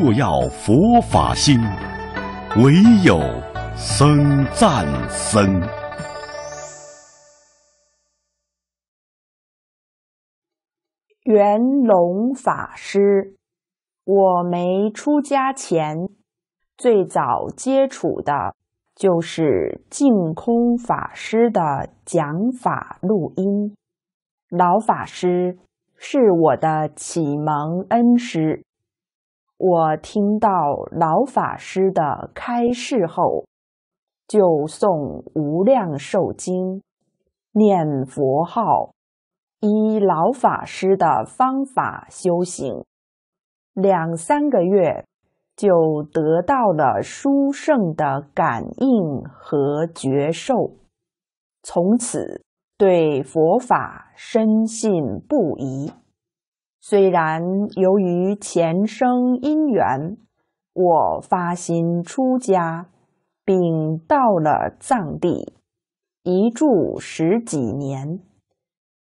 若要佛法兴，唯有僧赞僧。元龙法师，我没出家前，最早接触的就是净空法师的讲法录音。老法师是我的启蒙恩师。我听到老法师的开示后，就诵《无量寿经》，念佛号，依老法师的方法修行，两三个月就得到了殊胜的感应和觉受，从此对佛法深信不疑。虽然由于前生因缘，我发心出家，并到了藏地，一住十几年，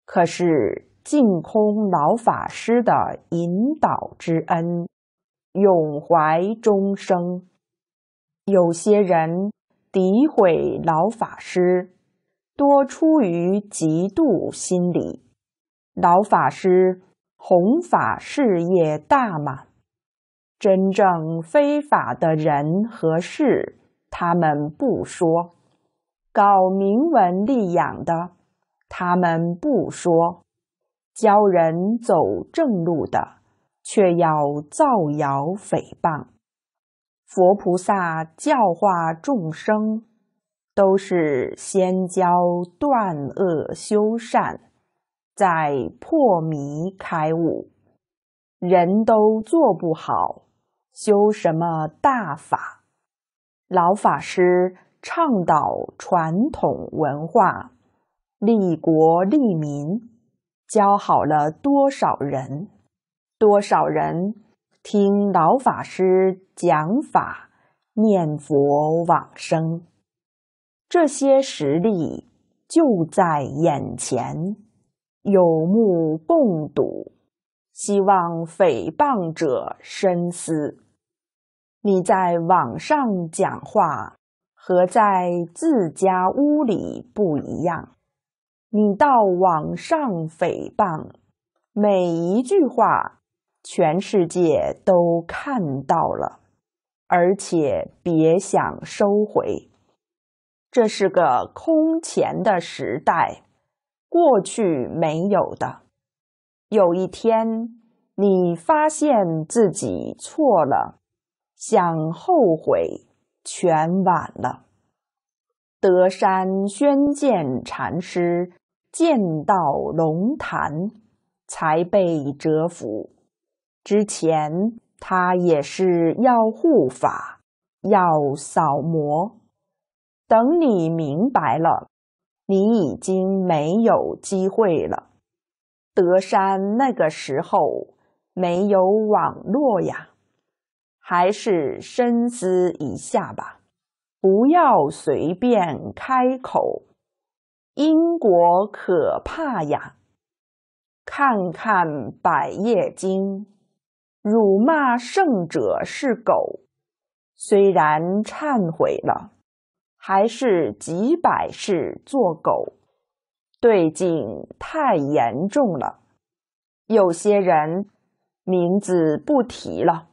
可是净空老法师的引导之恩，永怀终生。有些人诋毁老法师，多出于嫉妒心理，老法师。弘法事业大吗？真正非法的人和事，他们不说；搞明文利养的，他们不说；教人走正路的，却要造谣诽谤。佛菩萨教化众生，都是先教断恶修善。在破迷开悟，人都做不好，修什么大法？老法师倡导传统文化，利国利民，教好了多少人？多少人听老法师讲法，念佛往生？这些实例就在眼前。有目共睹，希望诽谤者深思。你在网上讲话和在自家屋里不一样。你到网上诽谤，每一句话全世界都看到了，而且别想收回。这是个空前的时代。过去没有的，有一天你发现自己错了，想后悔，全晚了。德山宣鉴禅师见到龙潭，才被折服。之前他也是要护法，要扫魔，等你明白了。你已经没有机会了，德山那个时候没有网络呀，还是深思一下吧，不要随便开口，因果可怕呀，看看《百叶经》，辱骂圣者是狗，虽然忏悔了。还是几百世做狗，对境太严重了。有些人名字不提了，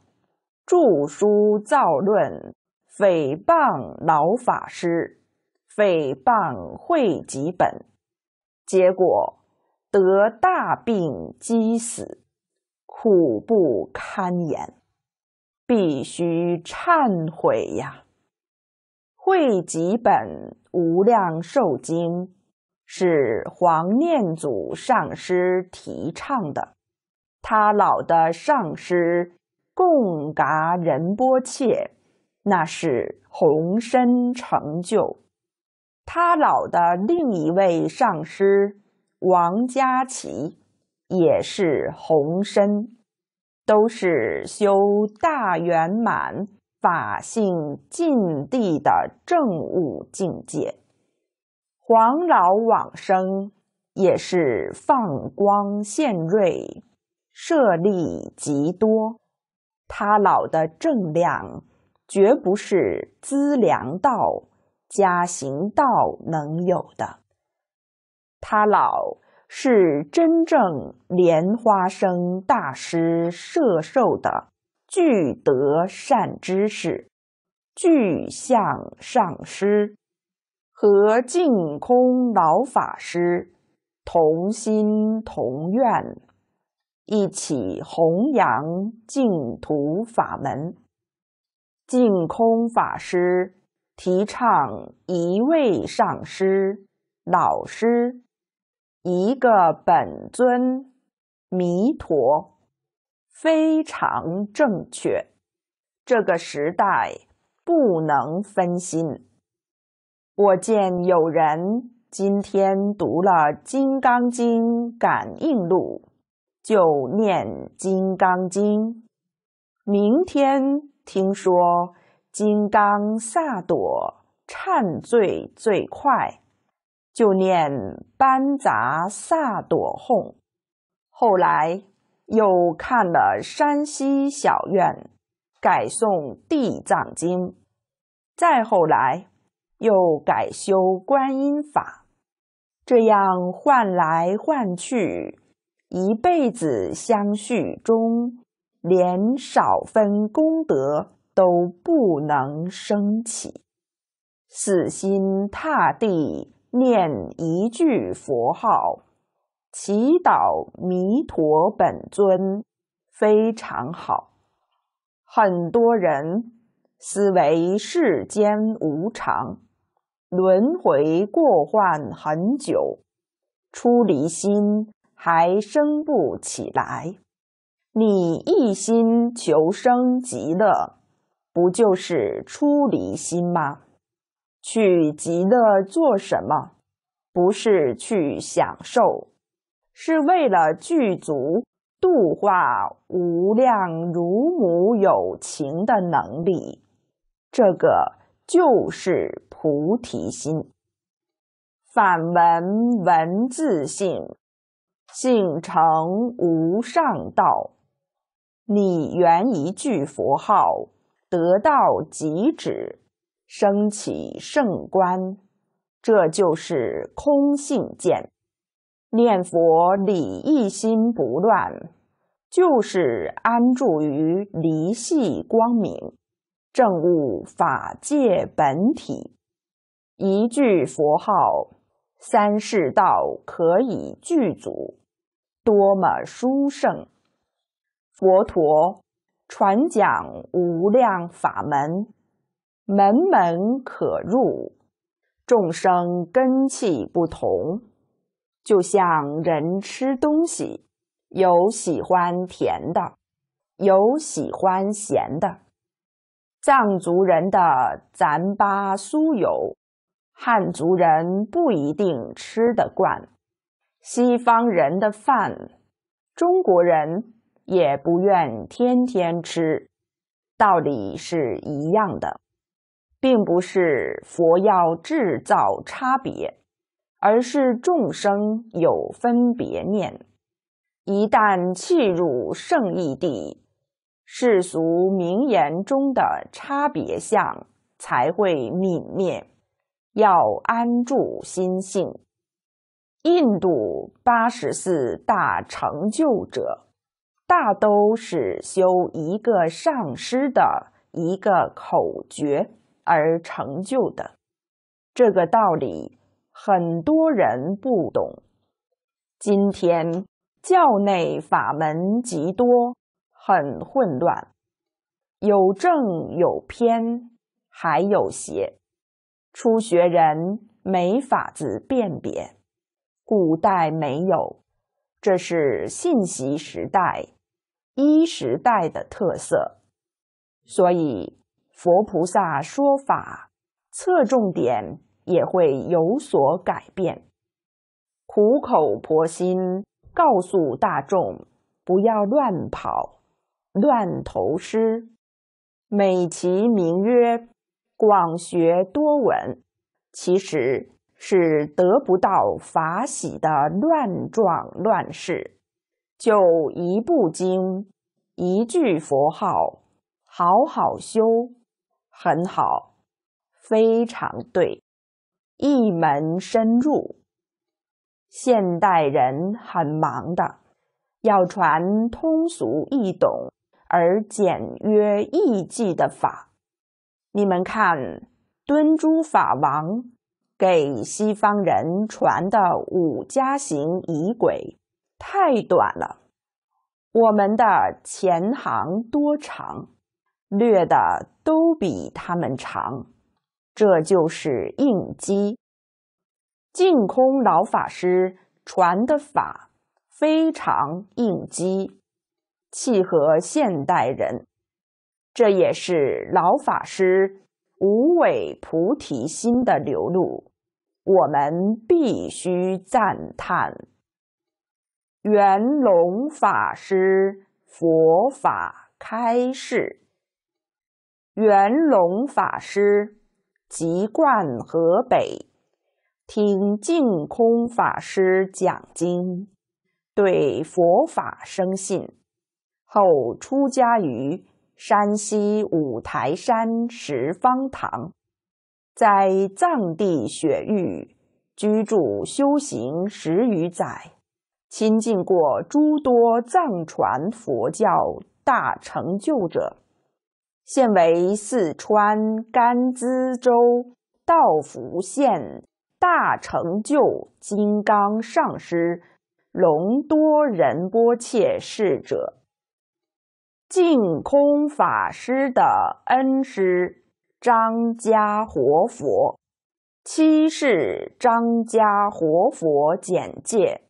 著书造论，诽谤老法师，诽谤会集本，结果得大病疾死，苦不堪言，必须忏悔呀。汇集本无量寿经，是黄念祖上师提倡的。他老的上师贡嘎仁波切，那是红深成就。他老的另一位上师王家琪，也是红深，都是修大圆满。法性尽地的正悟境界，黄老往生也是放光现瑞，舍利极多。他老的正量，绝不是资粮道、加行道能有的。他老是真正莲花生大师摄受的。具德善知识、具相上师和净空老法师同心同愿，一起弘扬净土法门。净空法师提倡一位上师、老师，一个本尊、弥陀。非常正确。这个时代不能分心。我见有人今天读了《金刚经感应录》，就念《金刚经》；明天听说《金刚萨朵忏罪最快》，就念《班杂萨朵哄》。后来。又看了山西小院，改诵地藏经，再后来又改修观音法，这样换来换去，一辈子相续中，连少分功德都不能升起，死心塌地念一句佛号。祈祷弥陀本尊非常好。很多人思维世间无常，轮回过患很久，出离心还升不起来。你一心求生极乐，不就是出离心吗？去极乐做什么？不是去享受。是为了具足度化无量如母有情的能力，这个就是菩提心。反闻闻自性，性成无上道。你缘一句佛号，得道即止，升起圣观，这就是空性见。念佛理一心不乱，就是安住于离系光明正悟法界本体。一句佛号，三世道可以具足，多么殊胜！佛陀传讲无量法门，门门可入，众生根器不同。就像人吃东西，有喜欢甜的，有喜欢咸的。藏族人的糌粑酥油，汉族人不一定吃得惯；西方人的饭，中国人也不愿天天吃。道理是一样的，并不是佛要制造差别。而是众生有分别念，一旦弃入圣意地，世俗名言中的差别相才会泯灭。要安住心性，印度八十四大成就者，大都是修一个上师的一个口诀而成就的。这个道理。很多人不懂，今天教内法门极多，很混乱，有正有偏，还有邪，初学人没法子辨别。古代没有，这是信息时代一时代的特色，所以佛菩萨说法侧重点。也会有所改变。苦口婆心告诉大众，不要乱跑、乱投师，美其名曰广学多闻，其实是得不到法喜的乱撞乱世，就一部经，一句佛号，好好修，很好，非常对。一门深入，现代人很忙的，要传通俗易懂而简约易记的法。你们看，敦珠法王给西方人传的五加行仪轨太短了，我们的前行多长，略的都比他们长。这就是应机。净空老法师传的法非常应机，契合现代人。这也是老法师无畏菩提心的流露，我们必须赞叹。元龙法师佛法开示，元龙法师。籍贯河北，听净空法师讲经，对佛法生信，后出家于山西五台山十方堂，在藏地雪域居住修行十余载，亲近过诸多藏传佛教大成就者。现为四川甘孜州道孚县大成就金刚上师隆多仁波切逝者净空法师的恩师张家活佛七世，张家活佛简介。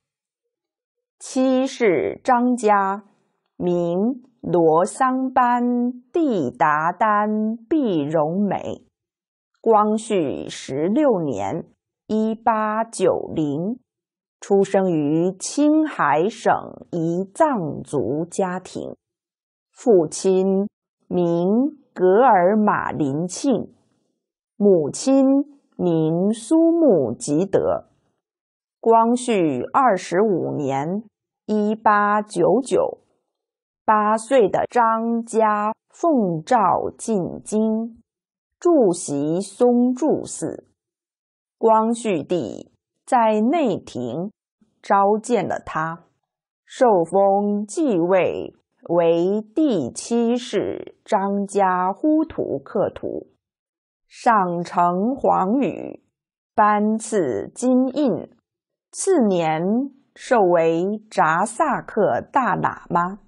七世张家明。罗桑班地达丹毕荣美，光绪十六年 （1890） 出生于青海省一藏族家庭，父亲名格尔玛林庆，母亲名苏木吉德。光绪二十五年 （1899）。八岁的张家奉诏进京，住席松柱寺。光绪帝在内廷召见了他，受封继位为第七世张家呼图克图，上承皇语，颁赐金印。次年，授为札萨克大喇嘛。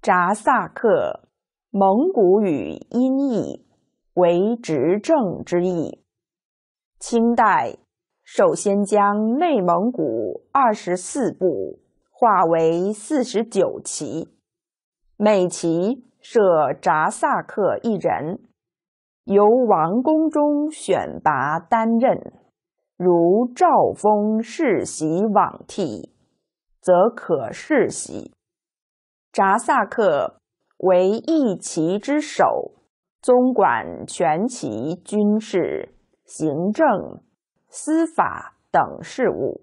札萨克蒙古语音译为“执政”之意。清代首先将内蒙古二十四部划为四十九旗，每旗设札萨克一人，由王宫中选拔担任。如赵封世袭罔替，则可世袭。札萨克为一旗之首，综管全旗军事、行政、司法等事务，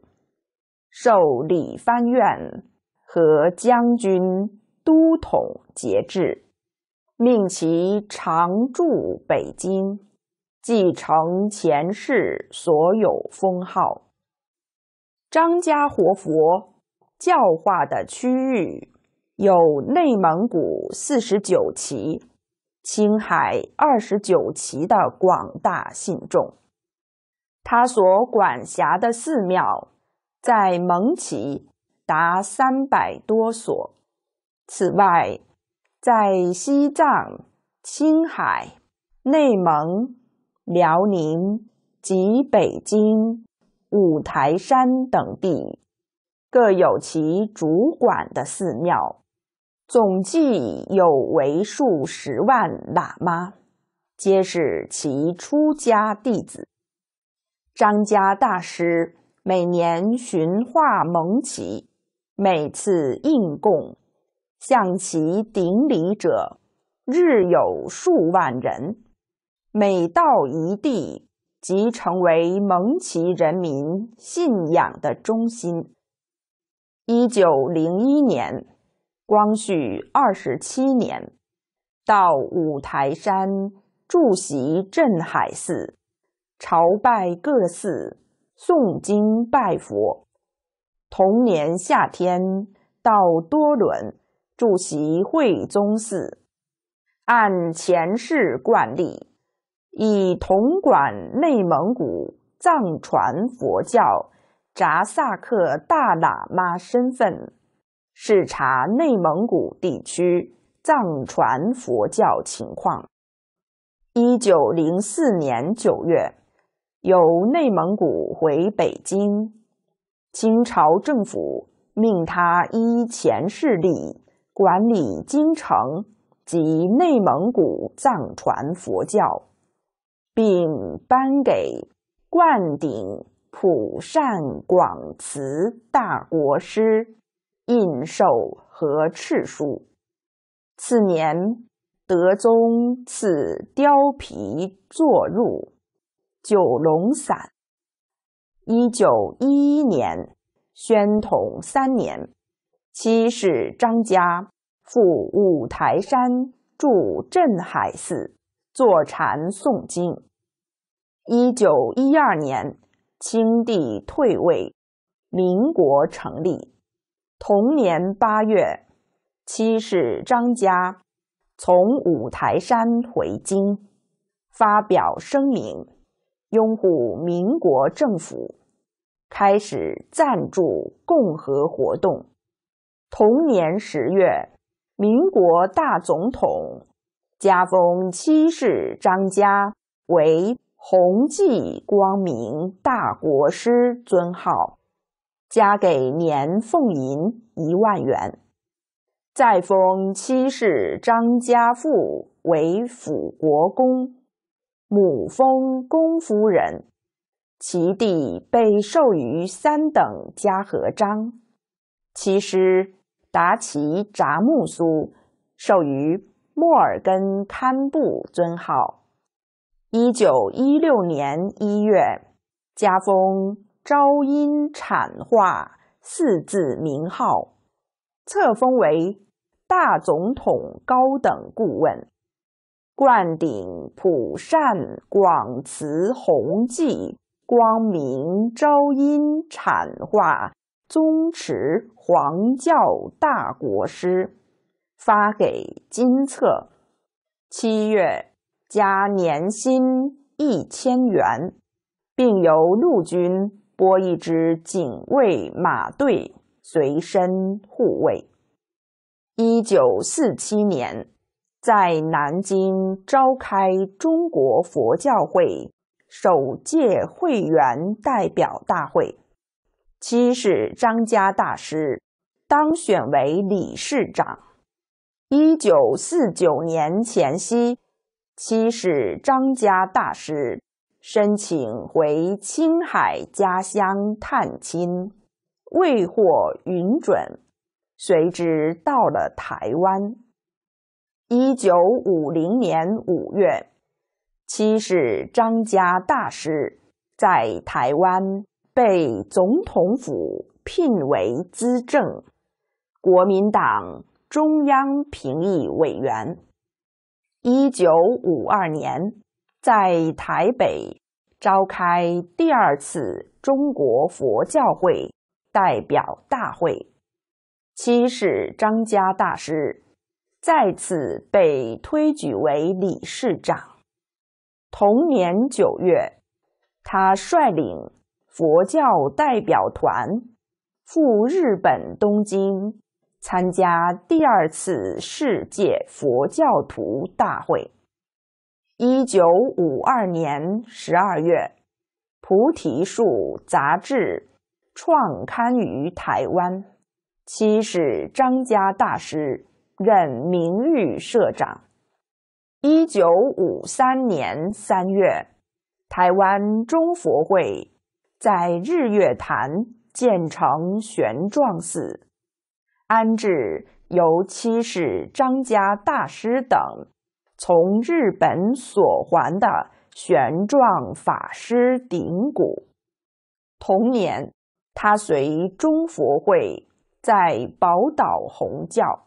受理藩院和将军都统节制，命其常驻北京，继承前世所有封号。张家活佛教化的区域。有内蒙古四十九旗、青海二十九旗的广大信众，他所管辖的寺庙在蒙旗达三百多所。此外，在西藏、青海、内蒙、辽宁及北京、五台山等地，各有其主管的寺庙。总计有为数十万喇嘛，皆是其出家弟子。张家大师每年寻化蒙旗，每次应供，向其顶礼者日有数万人。每到一地，即成为蒙旗人民信仰的中心。一九零一年。光绪二十七年，到五台山住习镇海寺，朝拜各寺，诵经拜佛。同年夏天，到多伦住习会宗寺，按前世惯例，以统管内蒙古藏传佛教札萨克大喇嘛身份。视察内蒙古地区藏传佛教情况。一九零四年九月，由内蒙古回北京，清朝政府命他依前势力管理京城及内蒙古藏传佛教，并颁给灌顶普善广慈大国师。印绶和敕书。次年，德宗赐貂皮坐褥、九龙伞。一九一一年，宣统三年，七世张家赴五台山住镇海寺，坐禅诵经。一九一二年，清帝退位，民国成立。同年八月，七世张家从五台山回京，发表声明，拥护民国政府，开始赞助共和活动。同年十月，民国大总统加封七世张家为“弘济光明大国师”尊号。加给年俸银一万元，再封七世张家富为辅国公，母封公夫人，其弟被授予三等嘉禾章，其师达其札木苏授予莫尔根堪布尊号。一九一六年一月，加封。昭阴产化四字名号，册封为大总统高等顾问，冠顶普善广慈弘济光明昭阴产化宗持黄教大国师，发给金册。七月加年薪一千元，并由陆军。拨一支警卫马队随身护卫。一九四七年，在南京召开中国佛教会首届会员代表大会，七世张家大师当选为理事长。一九四九年前夕，七世张家大师。申请回青海家乡探亲，未获允准，随之到了台湾。一九五零年五月，七世张家大师在台湾被总统府聘为资政、国民党中央评议委员。一九五二年。在台北召开第二次中国佛教会代表大会，七世张家大师再次被推举为理事长。同年九月，他率领佛教代表团赴日本东京参加第二次世界佛教徒大会。一九五二年十二月，《菩提树》杂志创刊于台湾，七世张家大师任名誉社长。一九五三年三月，台湾中佛会在日月潭建成玄奘寺，安置由七世张家大师等。从日本所还的玄奘法师顶骨。同年，他随中佛会在宝岛弘教。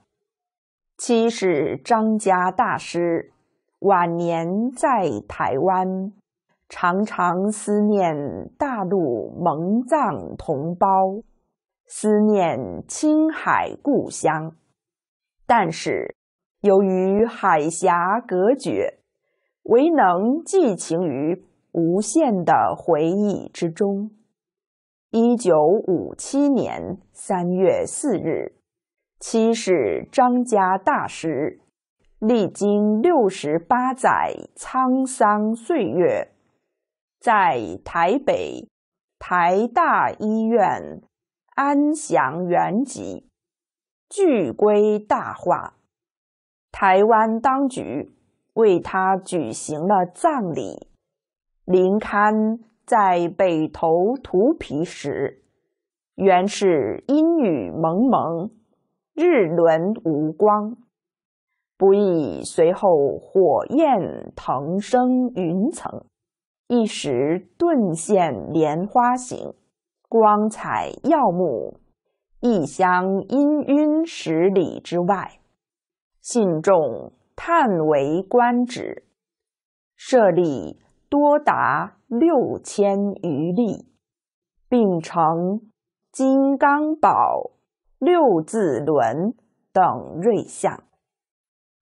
七世张家大师，晚年在台湾，常常思念大陆蒙藏同胞，思念青海故乡，但是。由于海峡隔绝，唯能寄情于无限的回忆之中。一九五七年三月四日，七世张家大师历经六十八载沧桑岁月，在台北台大医院安详圆寂，巨归大化。台湾当局为他举行了葬礼。林堪在北投涂皮时，原是阴雨蒙蒙，日轮无光，不意随后火焰腾升云层，一时顿现莲花形，光彩耀目，异乡氤氲十里之外。信众叹为观止，舍利多达六千余例，并成金刚宝六字轮等瑞像。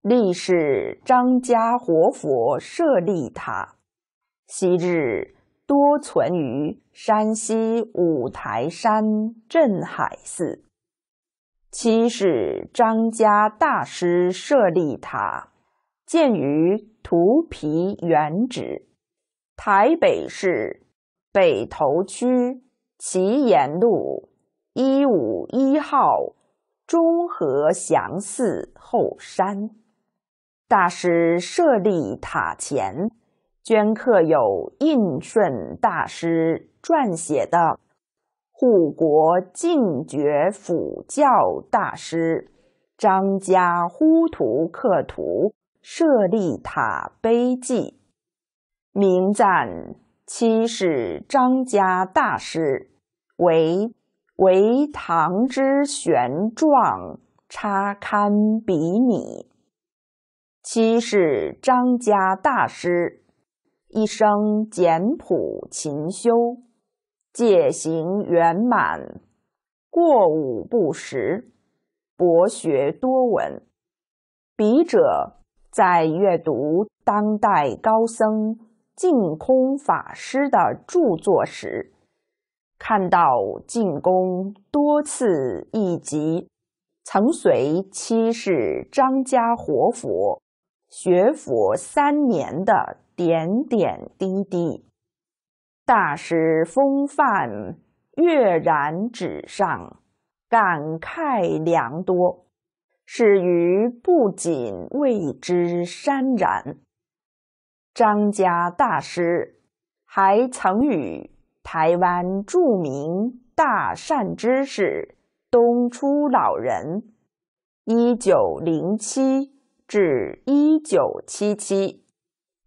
历史张家活佛舍利塔，昔日多存于山西五台山镇海寺。七是张家大师设立塔，建于图皮原址，台北市北投区旗岩路一五一号中和祥寺后山。大师设立塔前，镌刻有印顺大师撰写的。护国净觉辅教大师，张家呼图克图舍利塔碑记，名赞七世张家大师为为唐之玄状，差堪比拟。七世张家大师一生简朴勤修。戒行圆满，过午不食，博学多闻。笔者在阅读当代高僧净空法师的著作时，看到净空多次提及曾随七世张家活佛学佛三年的点点滴滴。大师风范跃然纸上，感慨良多，始于不仅为之潸然。张家大师还曾与台湾著名大善之士东初老人（一九零七至一九七七）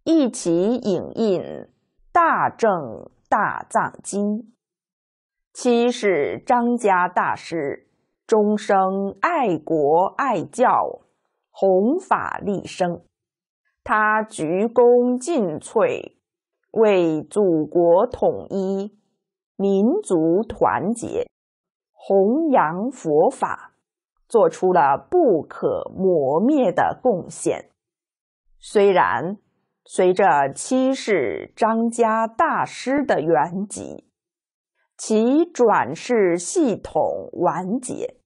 一起影印。大正大藏经，七是张家大师终生爱国爱教，弘法立生，他鞠躬尽瘁，为祖国统一、民族团结、弘扬佛法，做出了不可磨灭的贡献。虽然。随着七世张家大师的圆寂，其转世系统完结。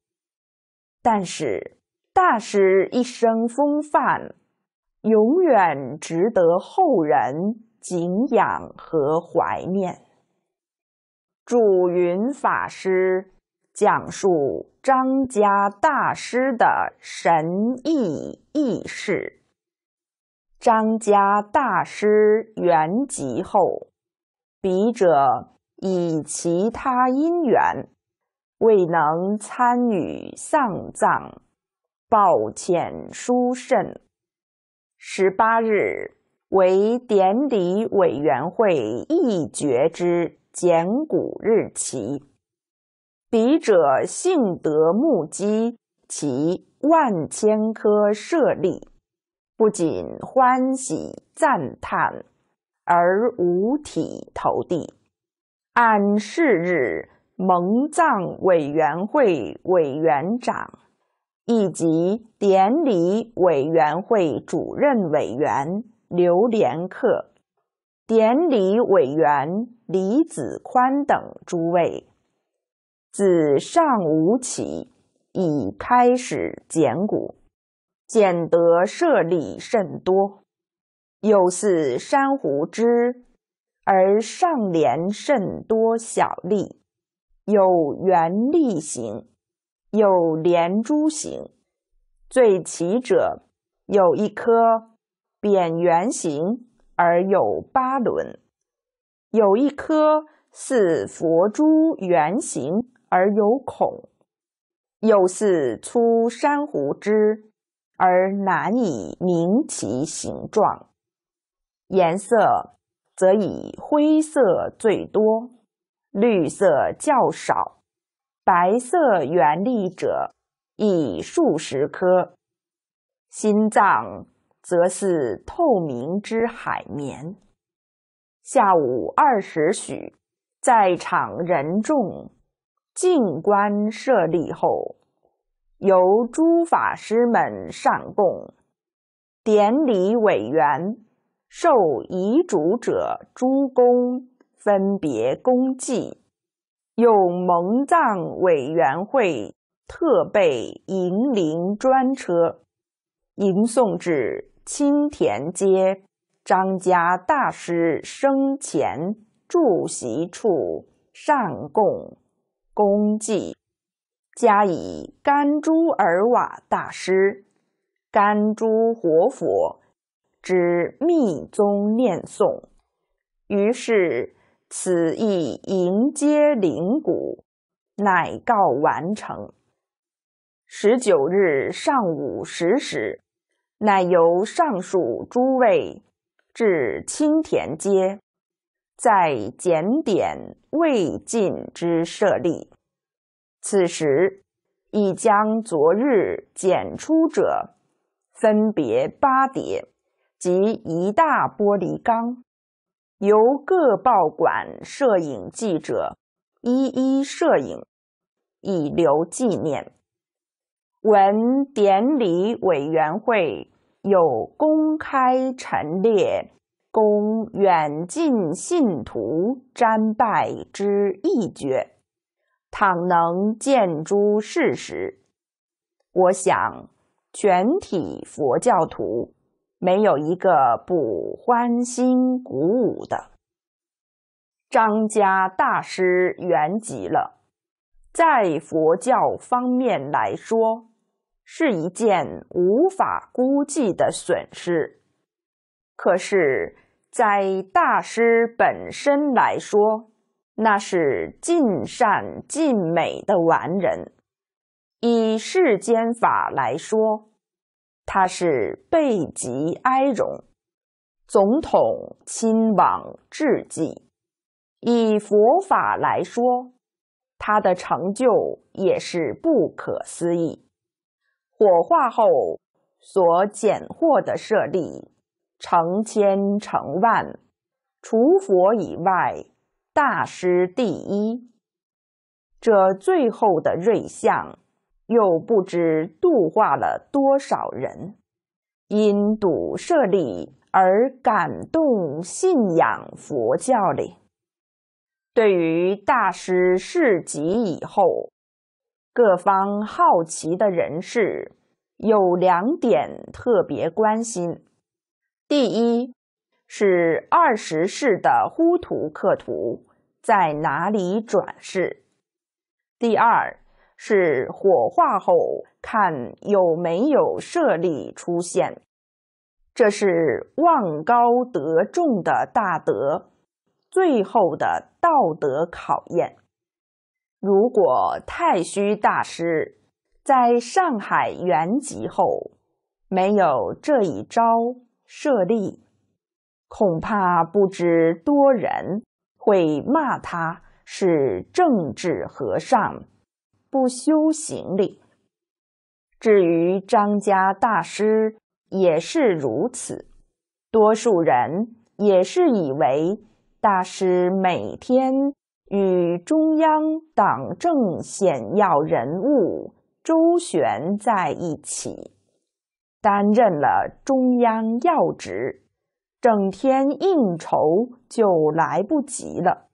但是，大师一生风范，永远值得后人敬仰和怀念。主云法师讲述张家大师的神异异事。张家大师圆寂后，笔者以其他因缘未能参与丧葬，抱歉书甚。十八日为典礼委员会议决之简古日期，笔者幸得目击其万千颗舍利。不仅欢喜赞叹，而五体投地。按是日蒙藏委员会委员长以及典礼委员会主任委员刘连克、典礼委员李子宽等诸位，自上午起已开始剪骨。显得舍利甚多，有似珊瑚枝，而上连甚多小粒，有圆粒形，有连珠形，最奇者有一颗扁圆形而有八轮，有一颗似佛珠圆形而有孔，有似粗珊瑚枝。而难以明其形状，颜色则以灰色最多，绿色较少，白色圆粒者以数十颗。心脏则似透明之海绵。下午二时许，在场人众静观设立后。由诸法师们上供，典礼委员、受遗嘱者诸公分别供祭，有蒙藏委员会特备迎灵专车，迎送至青田街张家大师生前住席处上供，供祭。加以甘珠尔瓦大师、甘珠活佛之密宗念诵，于是此意迎接灵骨，乃告完成。十九日上午十时，乃由上述诸位至青田街，在检点未尽之舍利。此时，已将昨日剪出者分别八叠，及一大玻璃缸，由各报馆摄影记者一一摄影，以留纪念。闻典礼委员会有公开陈列，供远近信徒瞻拜之一绝。倘能见诸事实，我想全体佛教徒没有一个不欢欣鼓舞的。张家大师圆寂了，在佛教方面来说是一件无法估计的损失，可是，在大师本身来说，那是尽善尽美的完人，以世间法来说，他是背极哀荣总统亲往至计；以佛法来说，他的成就也是不可思议。火化后所捡获的舍利成千成万，除佛以外。大师第一，这最后的瑞相，又不知度化了多少人，因睹舍利而感动信仰佛教哩。对于大师事迹以后，各方好奇的人士，有两点特别关心：第一，是二十世的呼图克图在哪里转世？第二是火化后看有没有舍利出现，这是望高得重的大德，最后的道德考验。如果太虚大师在上海圆寂后没有这一招舍利。恐怕不知多人会骂他是政治和尚，不修行力。至于张家大师也是如此，多数人也是以为大师每天与中央党政显要人物周旋在一起，担任了中央要职。整天应酬就来不及了，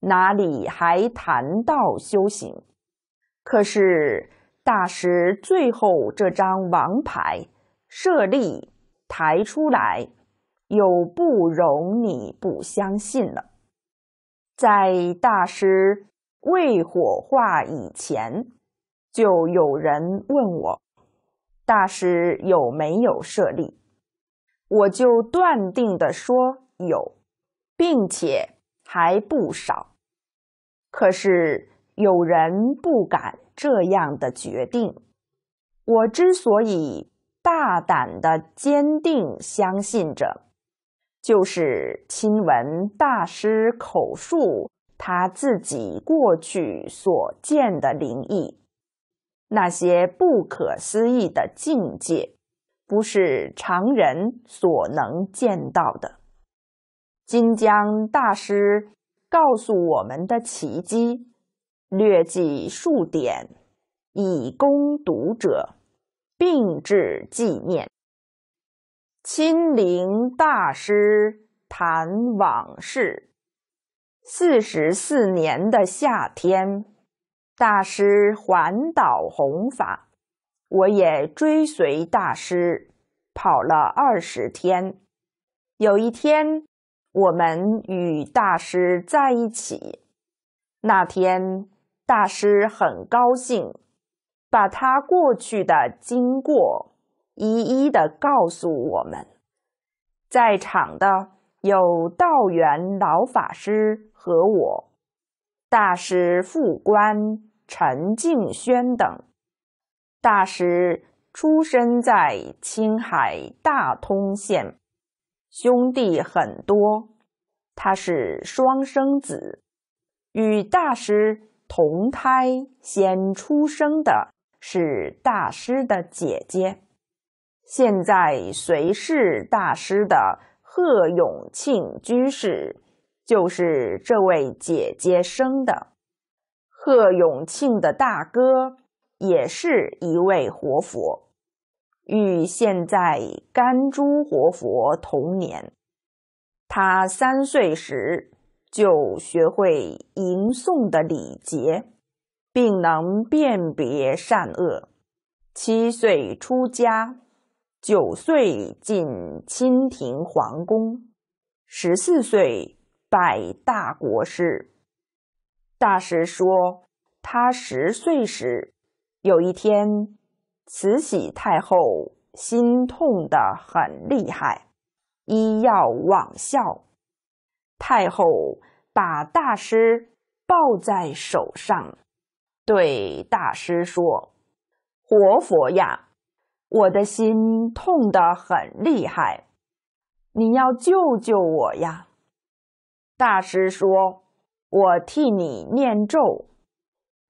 哪里还谈到修行？可是大师最后这张王牌舍利抬出来，又不容你不相信了。在大师未火化以前，就有人问我，大师有没有舍利？我就断定的说有，并且还不少。可是有人不敢这样的决定。我之所以大胆的坚定相信着，就是亲闻大师口述他自己过去所见的灵异，那些不可思议的境界。不是常人所能见到的。金江大师告诉我们的奇迹，略记数点，以供读者并致纪念。亲临大师谈往事。四十四年的夏天，大师环岛弘法。我也追随大师跑了二十天。有一天，我们与大师在一起。那天，大师很高兴，把他过去的经过一一的告诉我们。在场的有道源老法师和我，大师副官陈敬轩等。大师出生在青海大通县，兄弟很多，他是双生子。与大师同胎先出生的是大师的姐姐，现在随侍大师的贺永庆居士就是这位姐姐生的。贺永庆的大哥。也是一位活佛，与现在甘珠活佛同年。他三岁时就学会吟诵的礼节，并能辨别善恶。七岁出家，九岁进清廷皇宫，十四岁拜大国师。大师说，他十岁时。有一天，慈禧太后心痛得很厉害，医药罔效。太后把大师抱在手上，对大师说：“活佛呀，我的心痛得很厉害，你要救救我呀！”大师说：“我替你念咒，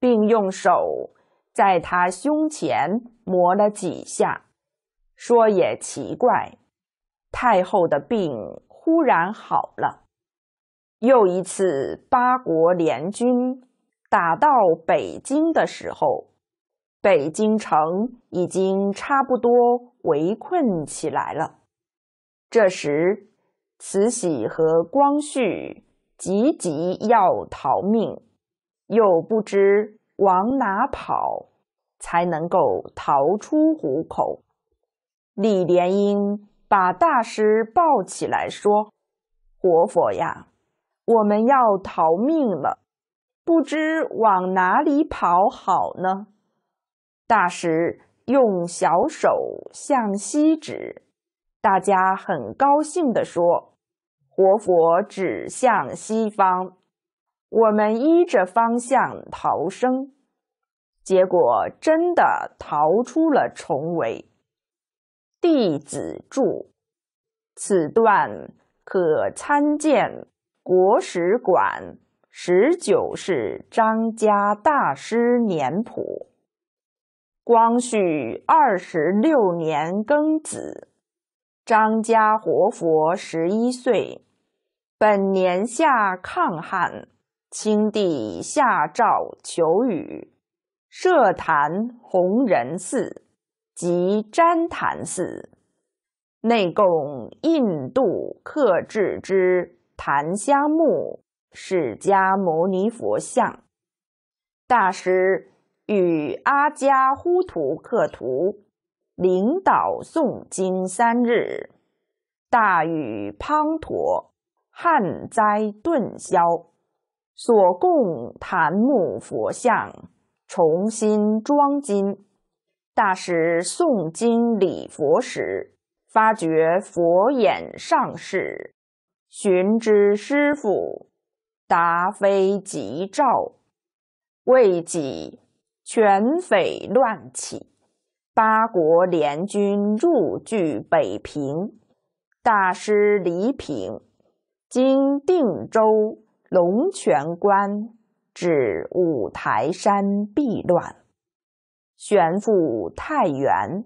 并用手。”在他胸前磨了几下，说也奇怪，太后的病忽然好了。又一次八国联军打到北京的时候，北京城已经差不多围困起来了。这时，慈禧和光绪急急要逃命，又不知。往哪跑才能够逃出虎口？李莲英把大师抱起来说：“活佛呀，我们要逃命了，不知往哪里跑好呢？”大师用小手向西指，大家很高兴地说：“活佛指向西方。”我们依着方向逃生，结果真的逃出了重围。弟子注：此段可参见《国史馆十九世张家大师年谱》。光绪二十六年庚子，张家活佛十一岁，本年夏抗旱。清帝下诏求雨，设坛弘仁寺及旃檀寺，内供印度刻制之檀香木释迦牟尼佛像。大师与阿伽呼图克图领导诵经三日，大雨滂沱，旱灾顿消。所供檀木佛像重新装金，大师诵经礼佛时，发觉佛眼上是，寻知师父答非吉照，未几，全匪乱起，八国联军入据北平，大师李平经定州。龙泉关至五台山避乱，旋赴太原。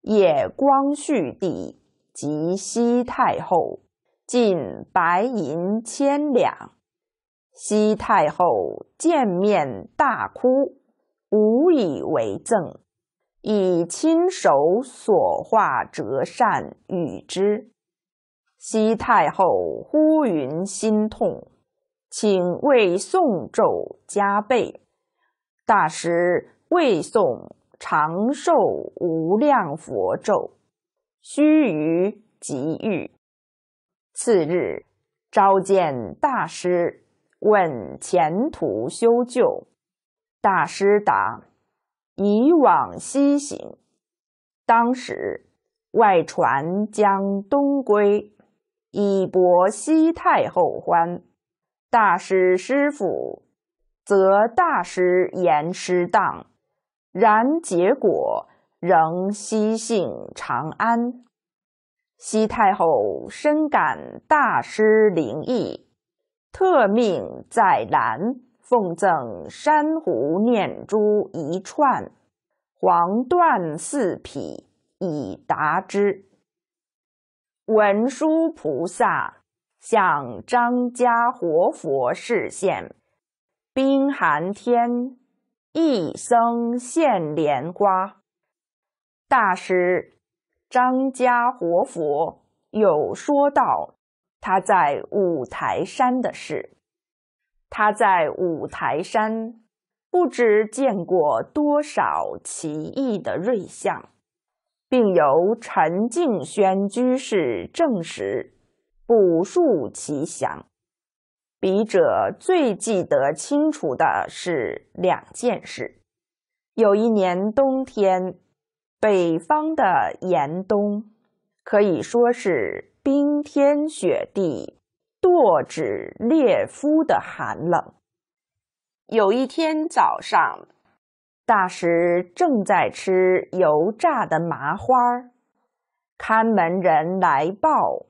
夜光绪帝及西太后，进白银千两。西太后见面大哭，无以为赠，以亲手所画折扇与之。西太后忽云心痛。请为诵咒加倍。大师为诵长寿无量佛咒，须臾即愈。次日，召见大师，问前途修旧。大师答：以往西行，当时外传将东归，以博西太后欢。大师师傅，则大师言师当，然结果仍西幸长安。西太后深感大师灵异，特命在兰奉赠珊瑚念珠一串、黄缎四匹，以达之。文殊菩萨。向张家活佛示现，冰寒天，一僧献莲花。大师张家活佛有说道，他在五台山的事，他在五台山不知见过多少奇异的瑞像，并由陈敬轩居士证实。古述其详，笔者最记得清楚的是两件事。有一年冬天，北方的严冬可以说是冰天雪地、跺指裂肤的寒冷。有一天早上，大师正在吃油炸的麻花儿，看门人来报。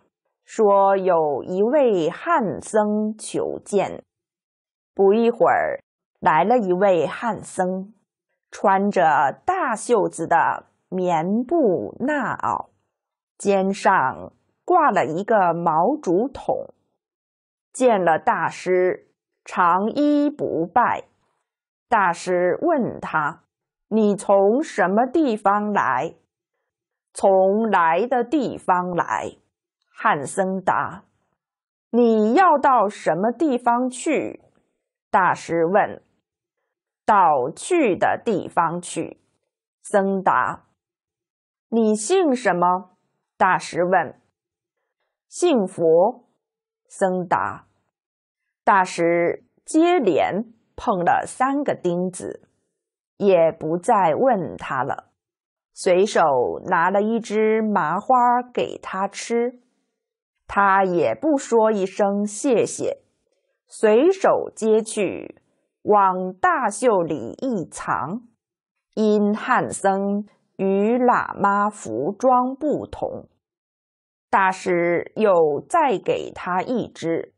说有一位汉僧求见，不一会儿来了一位汉僧，穿着大袖子的棉布衲袄，肩上挂了一个毛竹筒。见了大师，长揖不拜。大师问他：“你从什么地方来？”“从来的地方来。”汉僧答：“你要到什么地方去？”大师问。“到去的地方去。”僧答。“你姓什么？”大师问。“姓佛。”僧答。大师接连碰了三个钉子，也不再问他了，随手拿了一只麻花给他吃。他也不说一声谢谢，随手接去，往大袖里一藏。因汉僧与喇嘛服装不同，大师又再给他一只，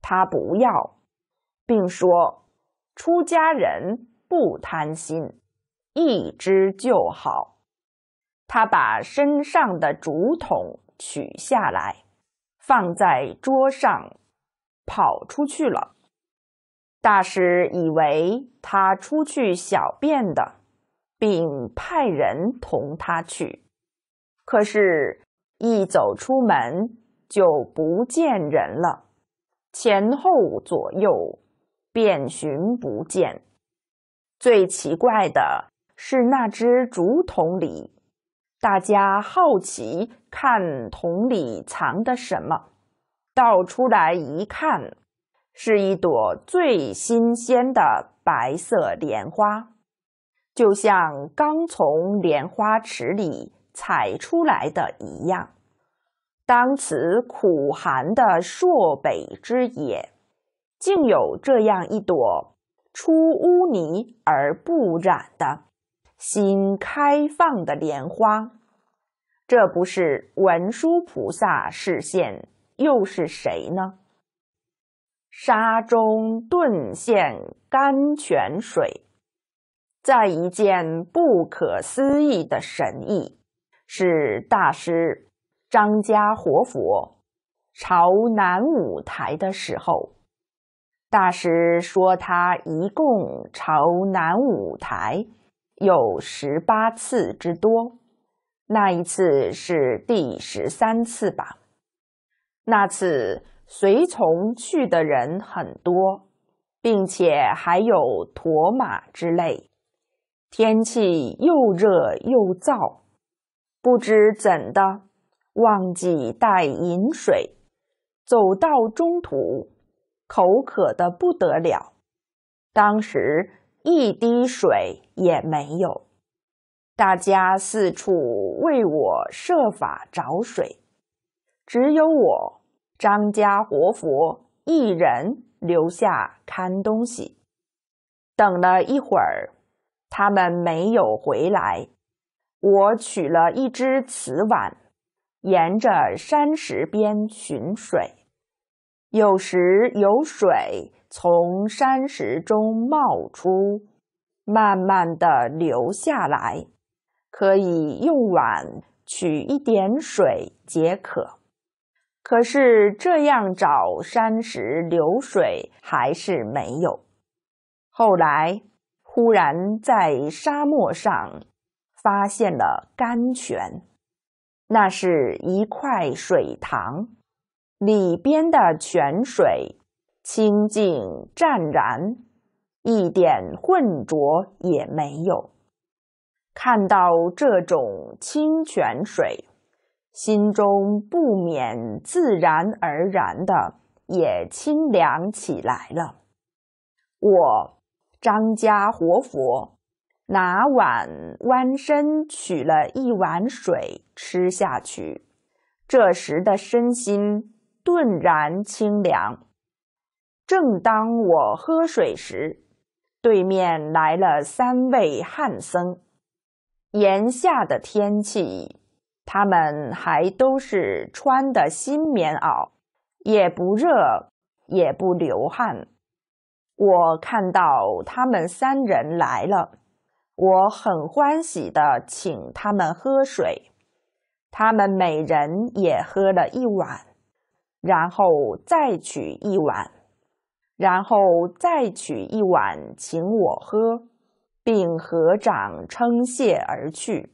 他不要，并说：“出家人不贪心，一只就好。”他把身上的竹筒取下来。放在桌上，跑出去了。大师以为他出去小便的，并派人同他去。可是，一走出门就不见人了，前后左右遍寻不见。最奇怪的是那只竹筒里，大家好奇。看桶里藏的什么，倒出来一看，是一朵最新鲜的白色莲花，就像刚从莲花池里采出来的一样。当此苦寒的朔北之野，竟有这样一朵出污泥而不染的新开放的莲花。这不是文殊菩萨示现，又是谁呢？沙中顿现甘泉水，在一件不可思议的神异，是大师张家活佛朝南五台的时候，大师说他一共朝南五台有十八次之多。那一次是第十三次吧。那次随从去的人很多，并且还有驼马之类。天气又热又燥，不知怎的，忘记带饮水。走到中途，口渴的不得了，当时一滴水也没有。大家四处为我设法找水，只有我张家活佛一人留下看东西。等了一会儿，他们没有回来。我取了一只瓷碗，沿着山石边寻水。有时有水从山石中冒出，慢慢的流下来。可以用碗取一点水解渴，可是这样找山石流水还是没有。后来忽然在沙漠上发现了甘泉，那是一块水塘，里边的泉水清净湛然，一点浑浊也没有。看到这种清泉水，心中不免自然而然的也清凉起来了。我张家活佛拿碗弯身取了一碗水吃下去，这时的身心顿然清凉。正当我喝水时，对面来了三位汉僧。炎夏的天气，他们还都是穿的新棉袄，也不热，也不流汗。我看到他们三人来了，我很欢喜的请他们喝水，他们每人也喝了一碗，然后再取一碗，然后再取一碗请我喝。并合掌称谢而去。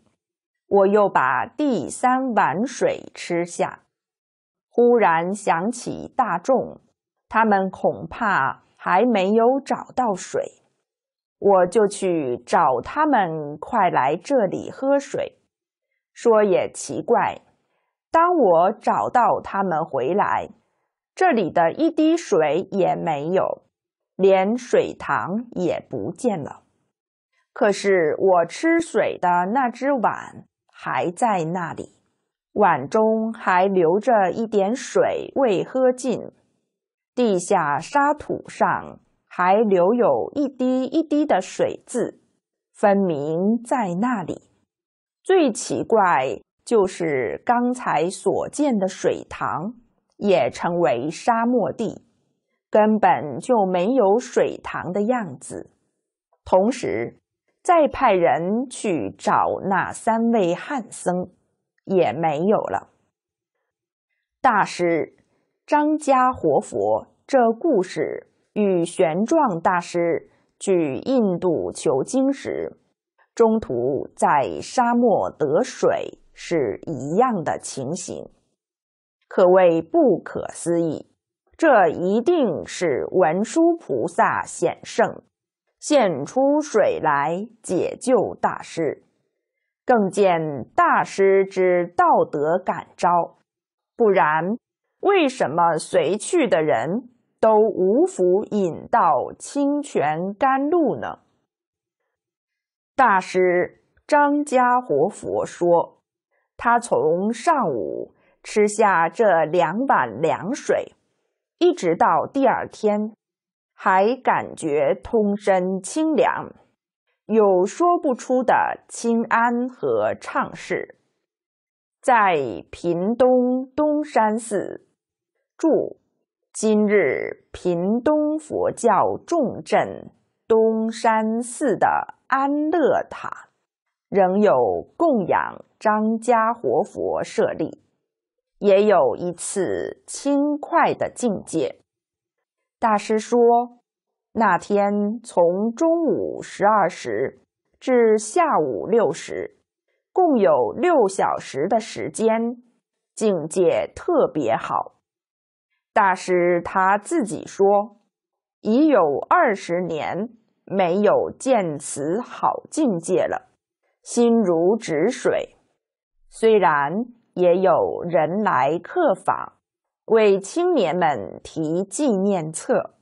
我又把第三碗水吃下，忽然想起大众，他们恐怕还没有找到水，我就去找他们，快来这里喝水。说也奇怪，当我找到他们回来，这里的一滴水也没有，连水塘也不见了。可是我吃水的那只碗还在那里，碗中还留着一点水未喝尽，地下沙土上还留有一滴一滴的水渍，分明在那里。最奇怪就是刚才所见的水塘，也成为沙漠地，根本就没有水塘的样子。同时。再派人去找那三位汉僧，也没有了。大师，张家活佛这故事与玄奘大师去印度求经时，中途在沙漠得水是一样的情形，可谓不可思议。这一定是文殊菩萨显圣。现出水来解救大师，更见大师之道德感召。不然，为什么随去的人都无福饮到清泉甘露呢？大师张家活佛说，他从上午吃下这两碗凉水，一直到第二天。还感觉通身清凉，有说不出的清安和畅适。在屏东东山寺住，今日屏东佛教重镇东山寺的安乐塔，仍有供养张家活佛舍利，也有一次轻快的境界。大师说：“那天从中午十二时至下午六时，共有六小时的时间，境界特别好。大师他自己说，已有二十年没有见此好境界了，心如止水。虽然也有人来客访。”为青年们提纪念册，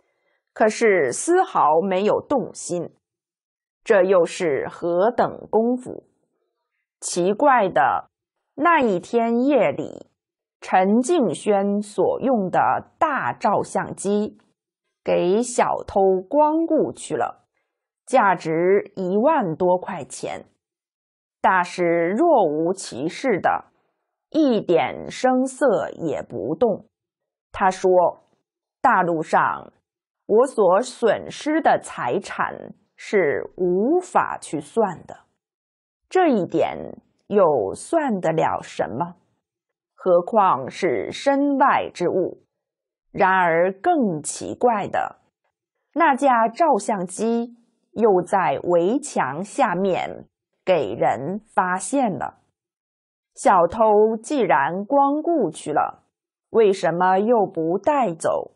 可是丝毫没有动心，这又是何等功夫！奇怪的，那一天夜里，陈敬轩所用的大照相机给小偷光顾去了，价值一万多块钱。大师若无其事的，一点声色也不动。他说：“大陆上我所损失的财产是无法去算的，这一点又算得了什么？何况是身外之物。然而更奇怪的，那架照相机又在围墙下面给人发现了。小偷既然光顾去了。”为什么又不带走？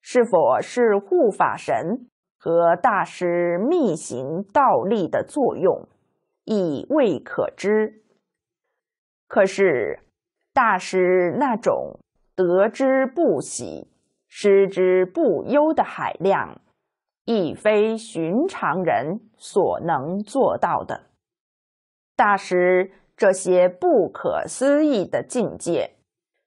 是否是护法神和大师密行道力的作用，亦未可知。可是，大师那种得之不喜，失之不忧的海量，亦非寻常人所能做到的。大师这些不可思议的境界。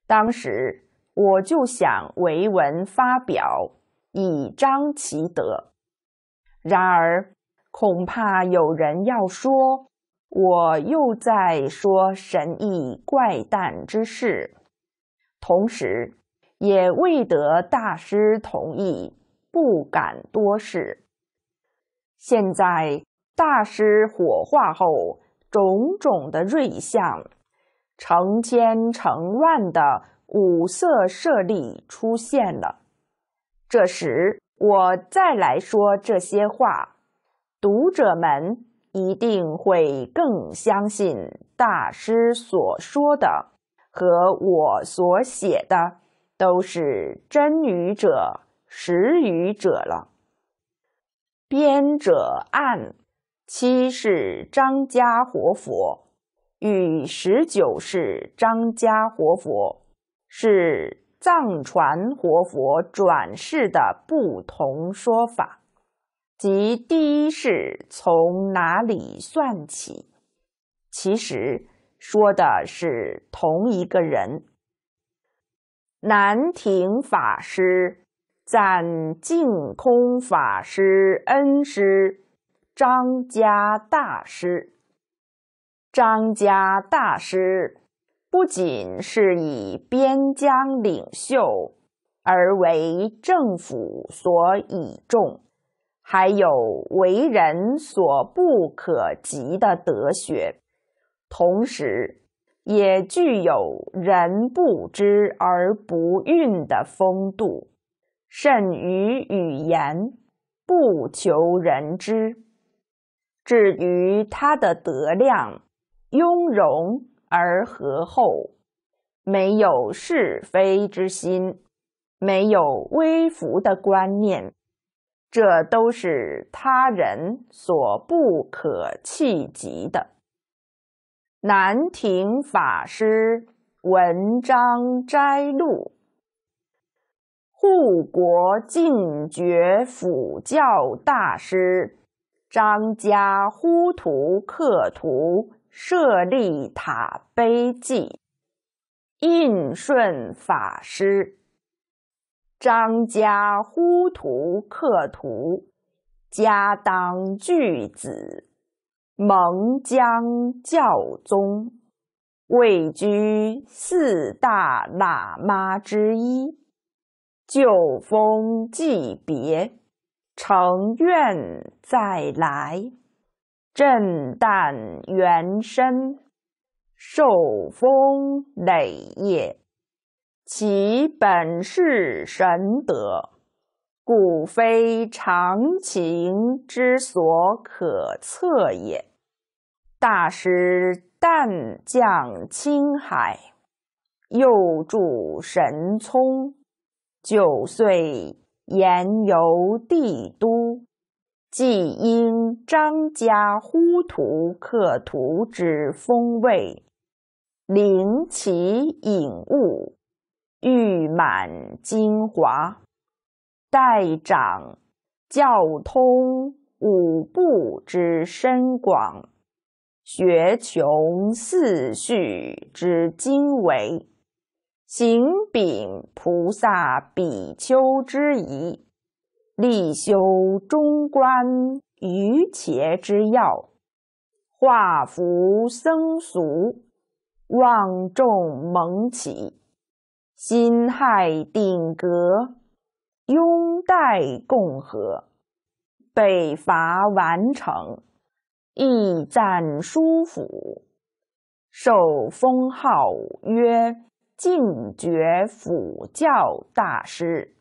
当时我就想为文发表，以彰其德。然而恐怕有人要说我又在说神异怪诞之事，同时也未得大师同意，不敢多事。现在大师火化后，种种的瑞相。成千成万的五色舍利出现了。这时，我再来说这些话，读者们一定会更相信大师所说的和我所写的都是真语者、实语者了。编者按：七世张家活佛。与十九世张家活佛是藏传活佛转世的不同说法，即第一世从哪里算起？其实说的是同一个人。南亭法师赞净空法师恩师，张家大师。张家大师不仅是以边疆领袖而为政府所倚重，还有为人所不可及的德学，同时也具有人不知而不愠的风度，甚于语言，不求人知。至于他的德量，雍容而和厚，没有是非之心，没有微服的观念，这都是他人所不可企及的。南亭法师文章摘录：护国净觉辅教大师张家呼图克图。舍利塔碑记，印顺法师，张家呼图克图，家当巨子，蒙江教宗，位居四大喇嘛之一，旧风既别，诚愿再来。震旦元身，受封累业，其本是神德，故非常情之所可测也。大师旦降青海，又住神聪，九岁言游帝都。既因张家呼图克图之风味，灵奇隐物，誉满精华，待长教通五部之深广，学穷四续之精微，行禀菩萨比丘之仪。力修中观愚伽之要，化服僧俗，望众蒙起，心亥定革，拥戴共和，北伐完成，益赞书府，受封号曰净觉辅教大师。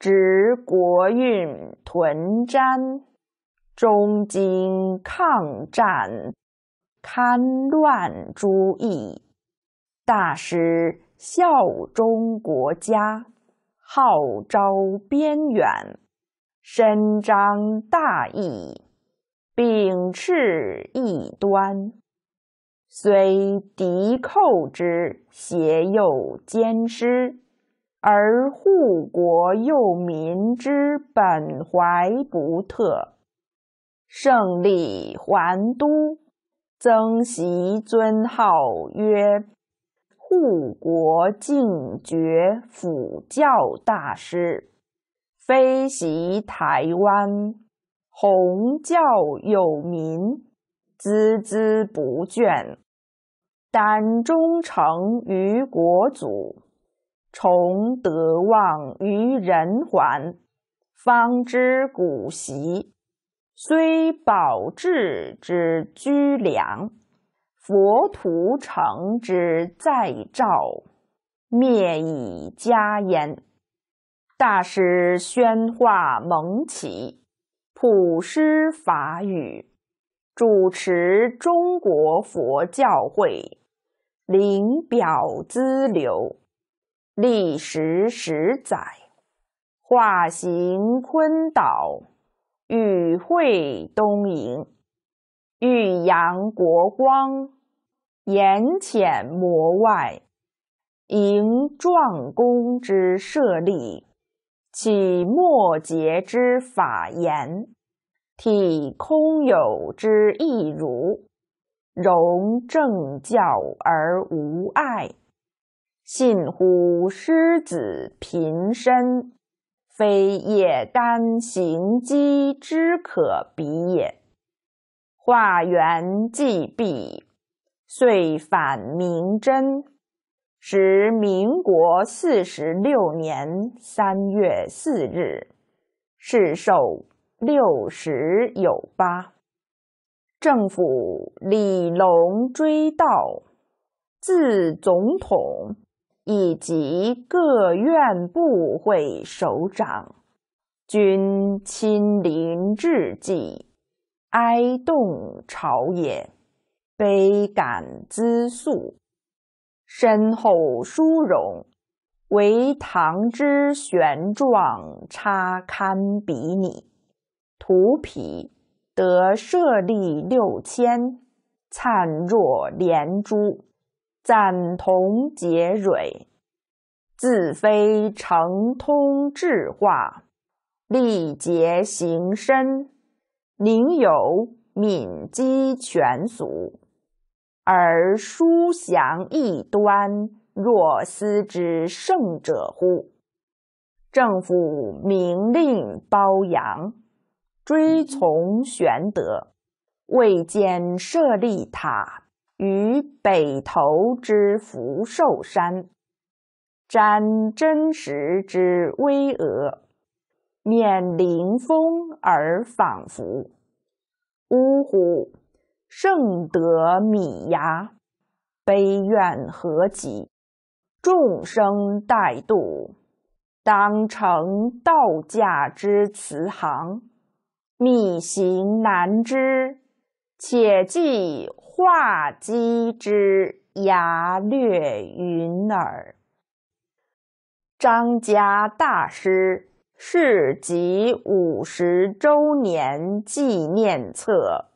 执国运，屯瞻，中经抗战，堪乱诸役，大师效忠国家，号召边远，伸张大义，秉持异端，虽敌寇之胁诱，兼师。而护国佑民之本怀不特，胜利还都，曾袭尊号曰护国敬爵辅教大师，飞袭台湾，弘教有民，孜孜不倦，胆忠诚于国祖。崇德望于人寰，方知古习。虽宝置之居良，佛徒成之在照，灭以加焉。大师宣化蒙起，普施法语，主持中国佛教会，临表资流。历时十载，化形坤岛，与会东瀛，欲扬国光，延浅魔外，迎壮公之设立，启末节之法言，体空有之意如，容正教而无碍。信乎狮子贫身，非夜单行基之可比也。化缘既毕，遂反明真。时民国四十六年三月四日，是寿六十有八。政府李龙追悼，字总统。以及各院部会首长，均亲临致祭，哀动朝野，悲感咨诉。身后殊荣，唯唐之玄状差堪比拟。图皮得设立六千，灿若连珠。赞同结蕊，自非成通智化，力竭形身，宁有敏机全俗，而殊降异端，若思之圣者乎？政府明令褒扬，追从玄德，未见设立塔。于北头之福寿山，瞻真实之巍峨，缅临风而仿佛。呜呼，圣德米芽，悲怨何及？众生待度，当成道家之慈航。米行难知，且记。画鸡之牙掠云耳。张家大师世集五十周年纪念册。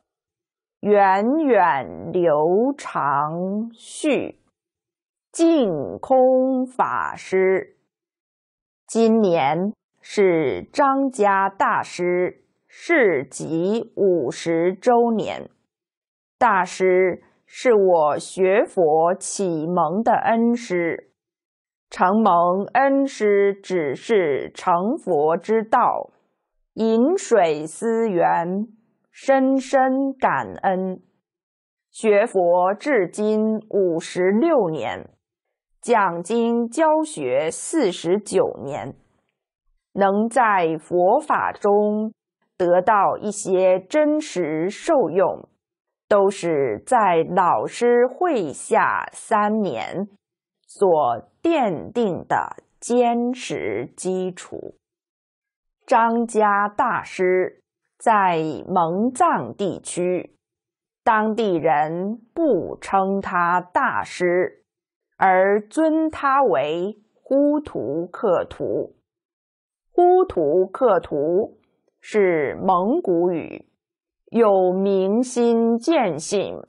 源远流长续，净空法师。今年是张家大师世集五十周年。大师是我学佛启蒙的恩师，承蒙恩师指示成佛之道，饮水思源，深深感恩。学佛至今五十六年，讲经教学四十九年，能在佛法中得到一些真实受用。都是在老师会下三年所奠定的坚实基础。张家大师在蒙藏地区，当地人不称他大师，而尊他为呼图克图。呼图克图是蒙古语。有明心见性、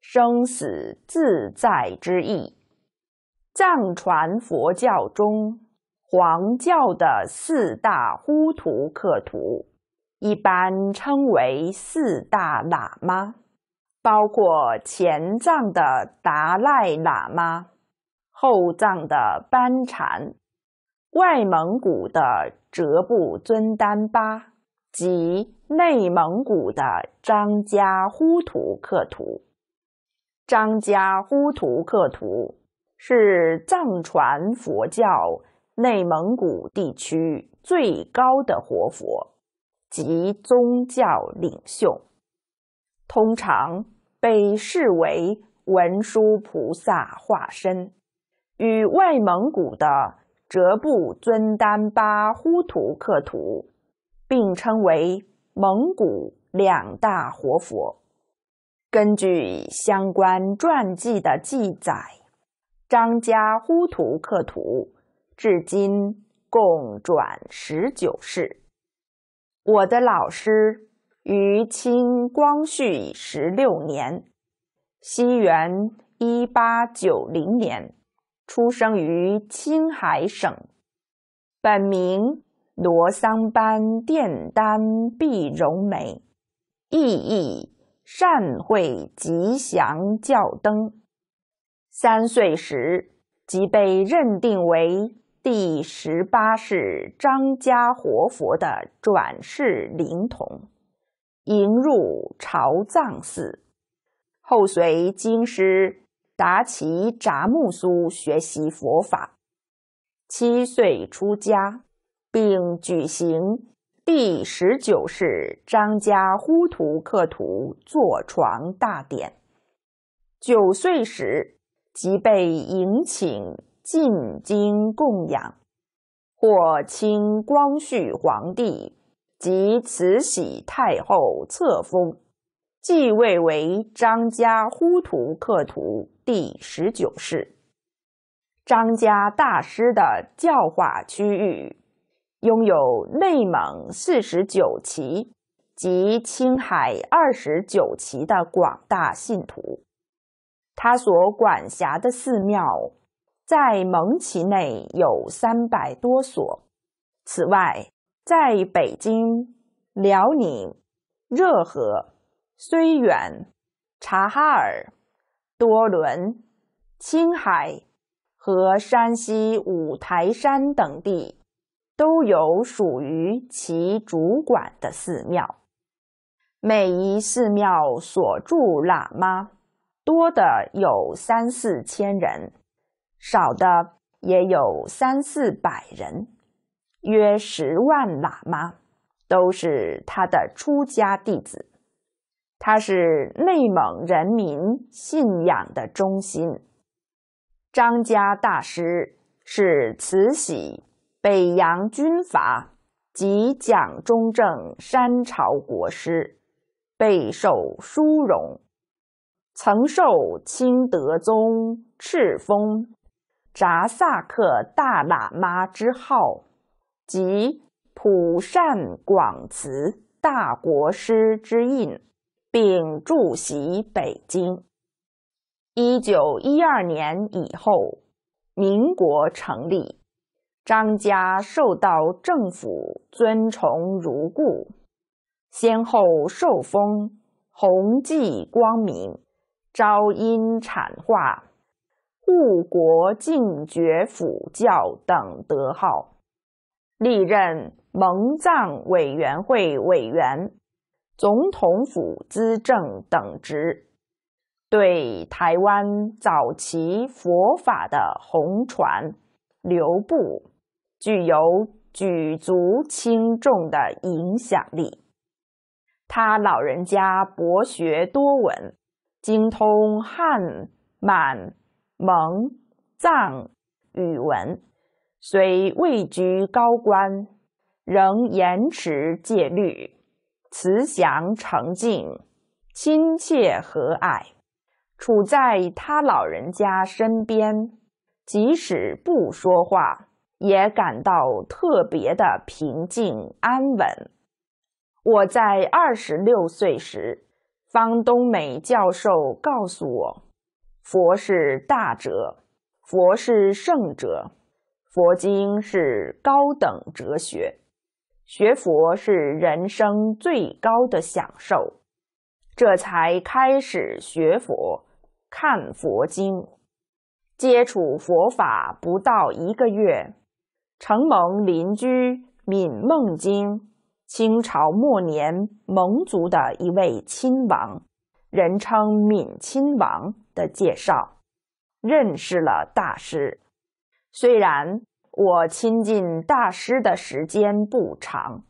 生死自在之意。藏传佛教中，黄教的四大呼图克图，一般称为四大喇嘛，包括前藏的达赖喇嘛、后藏的班禅、外蒙古的哲布尊丹巴。即内蒙古的张家呼图克图，张家呼图克图是藏传佛教内蒙古地区最高的活佛及宗教领袖，通常被视为文殊菩萨化身，与外蒙古的哲布尊丹巴呼图克图。并称为蒙古两大活佛。根据相关传记的记载，张家呼图克图至今共转十九世。我的老师于清光绪十六年（西元一八九零年）出生于青海省，本名。罗桑班垫丹毕柔美，意义善慧吉祥教灯，三岁时即被认定为第十八世张家活佛的转世灵童，迎入朝藏寺，后随经师达奇扎木苏学习佛法，七岁出家。并举行第十九世张家呼图克图坐床大典。九岁时即被迎请进京供养，获清光绪皇帝及慈禧太后册封，继位为张家呼图克图第十九世张家大师的教化区域。拥有内蒙四十九旗及青海二十九旗的广大信徒，他所管辖的寺庙在蒙旗内有三百多所。此外，在北京、辽宁、热河、绥远、察哈尔、多伦、青海和山西五台山等地。都有属于其主管的寺庙，每一寺庙所住喇嘛，多的有三四千人，少的也有三四百人，约十万喇嘛都是他的出家弟子。他是内蒙人民信仰的中心。张家大师是慈禧。北洋军阀及蒋中正山朝国师备受殊荣，曾受清德宗敕封札萨克大喇嘛之号及普善广慈大国师之印，并驻席北京。一九一二年以后，民国成立。张家受到政府尊崇如故，先后受封弘济光明、昭阴产化、护国净觉辅教等德号，历任蒙藏委员会委员、总统府资政等职，对台湾早期佛法的红传，留步。具有举足轻重的影响力。他老人家博学多闻，精通汉、满、蒙、藏语文，虽位居高官，仍严持戒律，慈祥诚敬，亲切和蔼。处在他老人家身边，即使不说话。也感到特别的平静安稳。我在二十六岁时，方东美教授告诉我：“佛是大者，佛是圣者，佛经是高等哲学，学佛是人生最高的享受。”这才开始学佛，看佛经，接触佛法不到一个月。承蒙邻居闽孟经》，清朝末年蒙族的一位亲王，人称闽亲王的介绍，认识了大师。虽然我亲近大师的时间不长，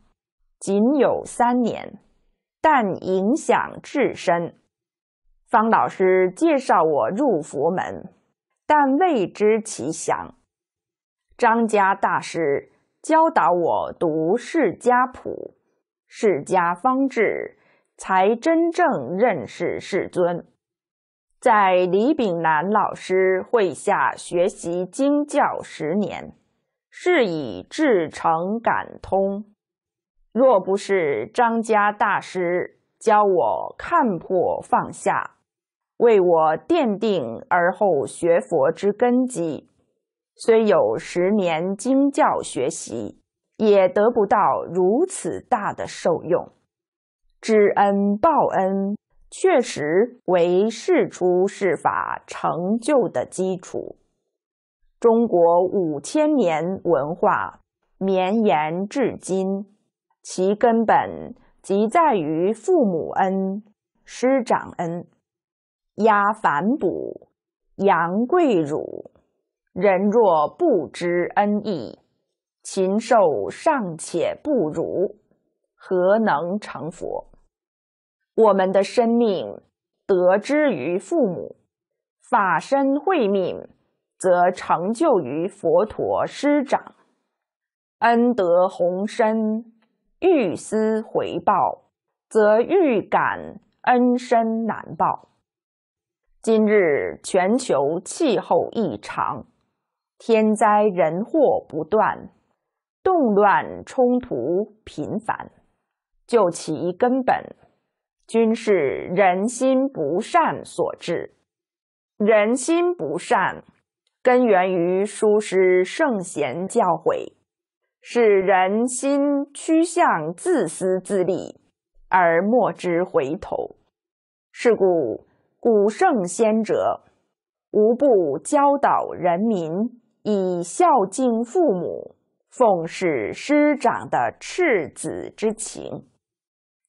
仅有三年，但影响至深。方老师介绍我入佛门，但未知其详。张家大师教导我读释家谱、释家方志，才真正认识世尊。在李炳南老师会下学习经教十年，是以至诚感通。若不是张家大师教我看破放下，为我奠定而后学佛之根基。虽有十年经教学习，也得不到如此大的受用。知恩报恩，确实为事出事法成就的基础。中国五千年文化绵延至今，其根本即在于父母恩、师长恩、压反哺、羊跪乳。人若不知恩义，禽兽尚且不如，何能成佛？我们的生命得之于父母，法身慧命则成就于佛陀师长。恩德宏深，欲思回报，则欲感恩深难报。今日全球气候异常。天灾人祸不断，动乱冲突频繁，就其根本，均是人心不善所致。人心不善，根源于书诗圣贤教诲，使人心趋向自私自利，而莫之回头。是故，古圣先哲无不教导人民。以孝敬父母、奉事师长的赤子之情，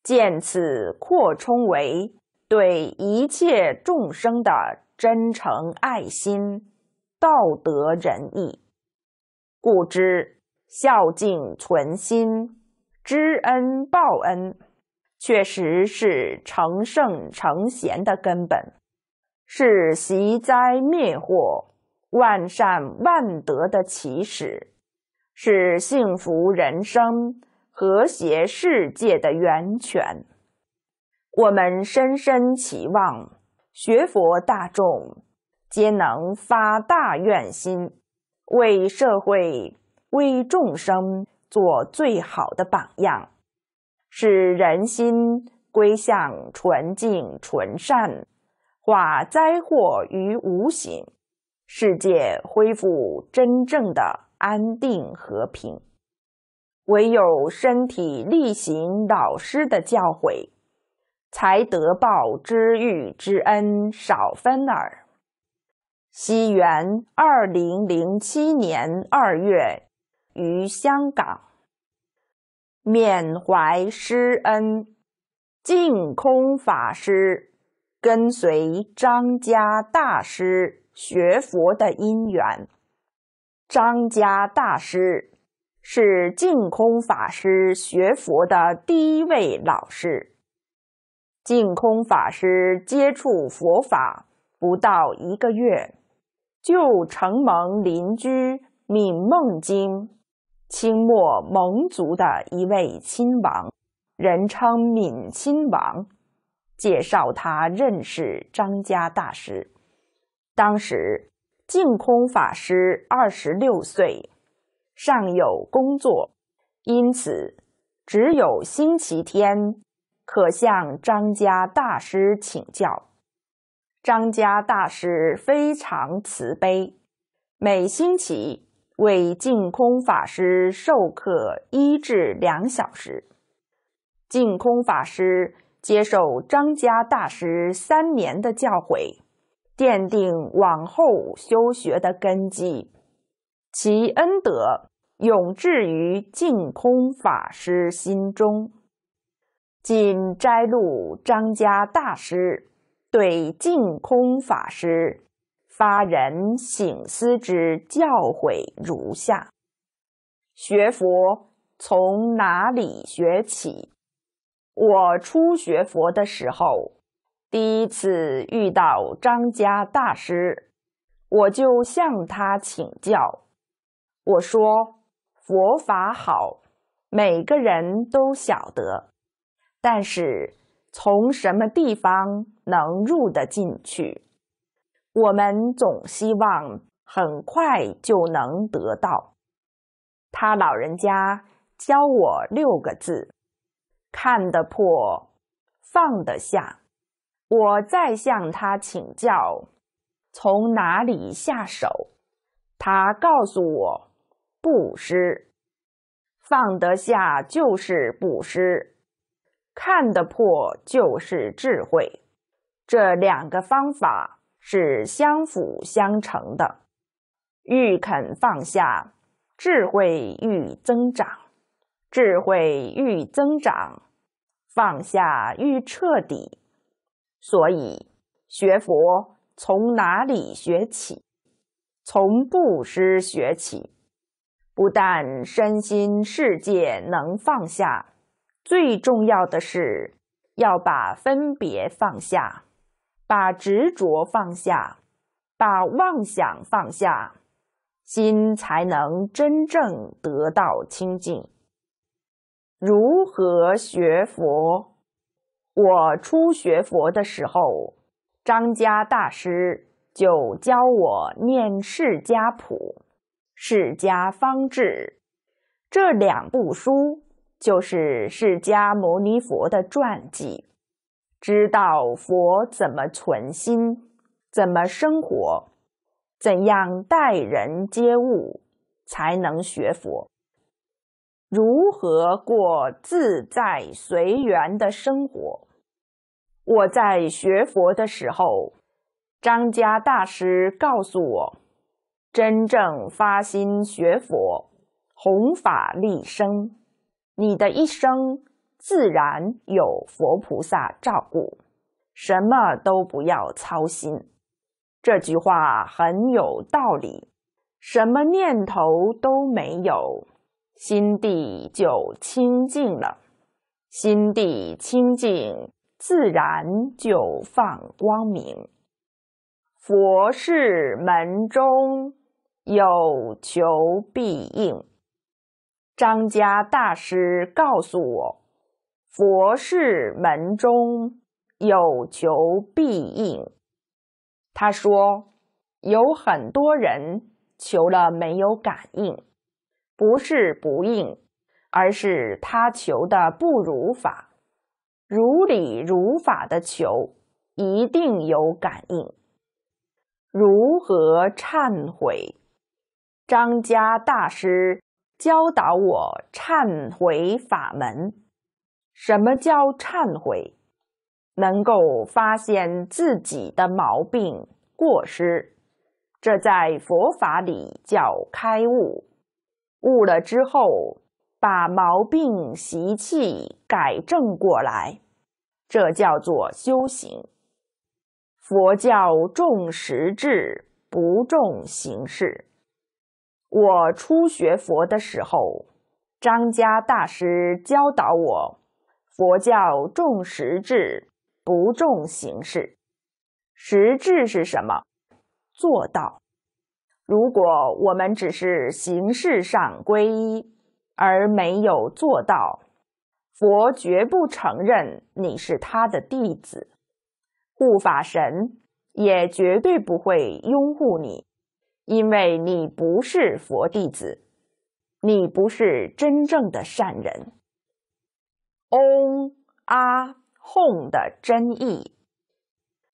见此扩充为对一切众生的真诚爱心、道德仁义，故知孝敬存心、知恩报恩，确实是成圣成贤的根本，是习灾灭祸。万善万德的起始，是幸福人生、和谐世界的源泉。我们深深期望，学佛大众皆能发大愿心，为社会、为众生做最好的榜样，使人心归向纯净纯善，化灾祸于无形。世界恢复真正的安定和平，唯有身体力行老师的教诲，才得报知遇之恩，少分耳。西元二零零七年二月于香港，缅怀师恩，净空法师跟随张家大师。学佛的因缘，张家大师是净空法师学佛的第一位老师。净空法师接触佛法不到一个月，就承蒙邻居敏孟经，清末蒙族的一位亲王，人称敏亲王，介绍他认识张家大师。当时，净空法师二十六岁，尚有工作，因此只有星期天可向张家大师请教。张家大师非常慈悲，每星期为净空法师授课一至两小时。净空法师接受张家大师三年的教诲。奠定往后修学的根基，其恩德永置于净空法师心中。今摘录张家大师对净空法师发人省思之教诲如下：学佛从哪里学起？我初学佛的时候。第一次遇到张家大师，我就向他请教。我说：“佛法好，每个人都晓得，但是从什么地方能入得进去？我们总希望很快就能得到。”他老人家教我六个字：“看得破，放得下。”我再向他请教，从哪里下手？他告诉我：布施，放得下就是布施；看得破就是智慧。这两个方法是相辅相成的。欲肯放下，智慧愈增长；智慧愈增长，放下愈彻底。所以，学佛从哪里学起？从布施学起。不但身心世界能放下，最重要的是要把分别放下，把执着放下，把妄想放下，心才能真正得到清净。如何学佛？我初学佛的时候，张家大师就教我念《释迦谱》《释迦方志》，这两部书就是释迦牟尼佛的传记，知道佛怎么存心、怎么生活、怎样待人接物，才能学佛。如何过自在随缘的生活？我在学佛的时候，张家大师告诉我：真正发心学佛，弘法立生，你的一生自然有佛菩萨照顾，什么都不要操心。这句话很有道理，什么念头都没有。心地就清净了，心地清净，自然就放光明。佛事门中有求必应。张家大师告诉我，佛事门中有求必应。他说，有很多人求了没有感应。不是不应，而是他求的不如法。如理如法的求，一定有感应。如何忏悔？张家大师教导我忏悔法门。什么叫忏悔？能够发现自己的毛病过失，这在佛法里叫开悟。悟了之后，把毛病习气改正过来，这叫做修行。佛教重实质，不重形式。我初学佛的时候，张家大师教导我：佛教重实质，不重形式。实质是什么？做到。如果我们只是形式上皈依，而没有做到，佛绝不承认你是他的弟子，护法神也绝对不会拥护你，因为你不是佛弟子，你不是真正的善人。嗡阿哄的真意，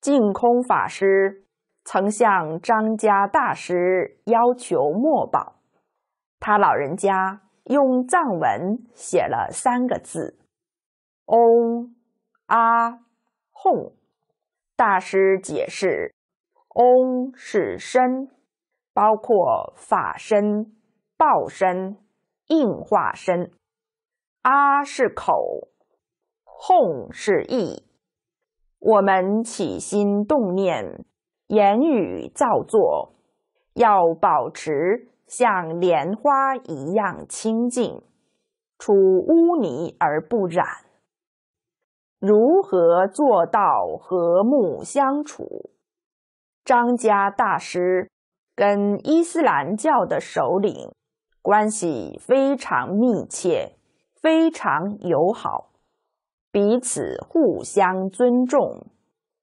净空法师。曾向张家大师要求墨宝，他老人家用藏文写了三个字：嗡、啊哄。”大师解释：嗡是身，包括法身、报身、应化身；啊是口，哄是意。我们起心动念。言语造作，要保持像莲花一样清净，出污泥而不染。如何做到和睦相处？张家大师跟伊斯兰教的首领关系非常密切，非常友好，彼此互相尊重，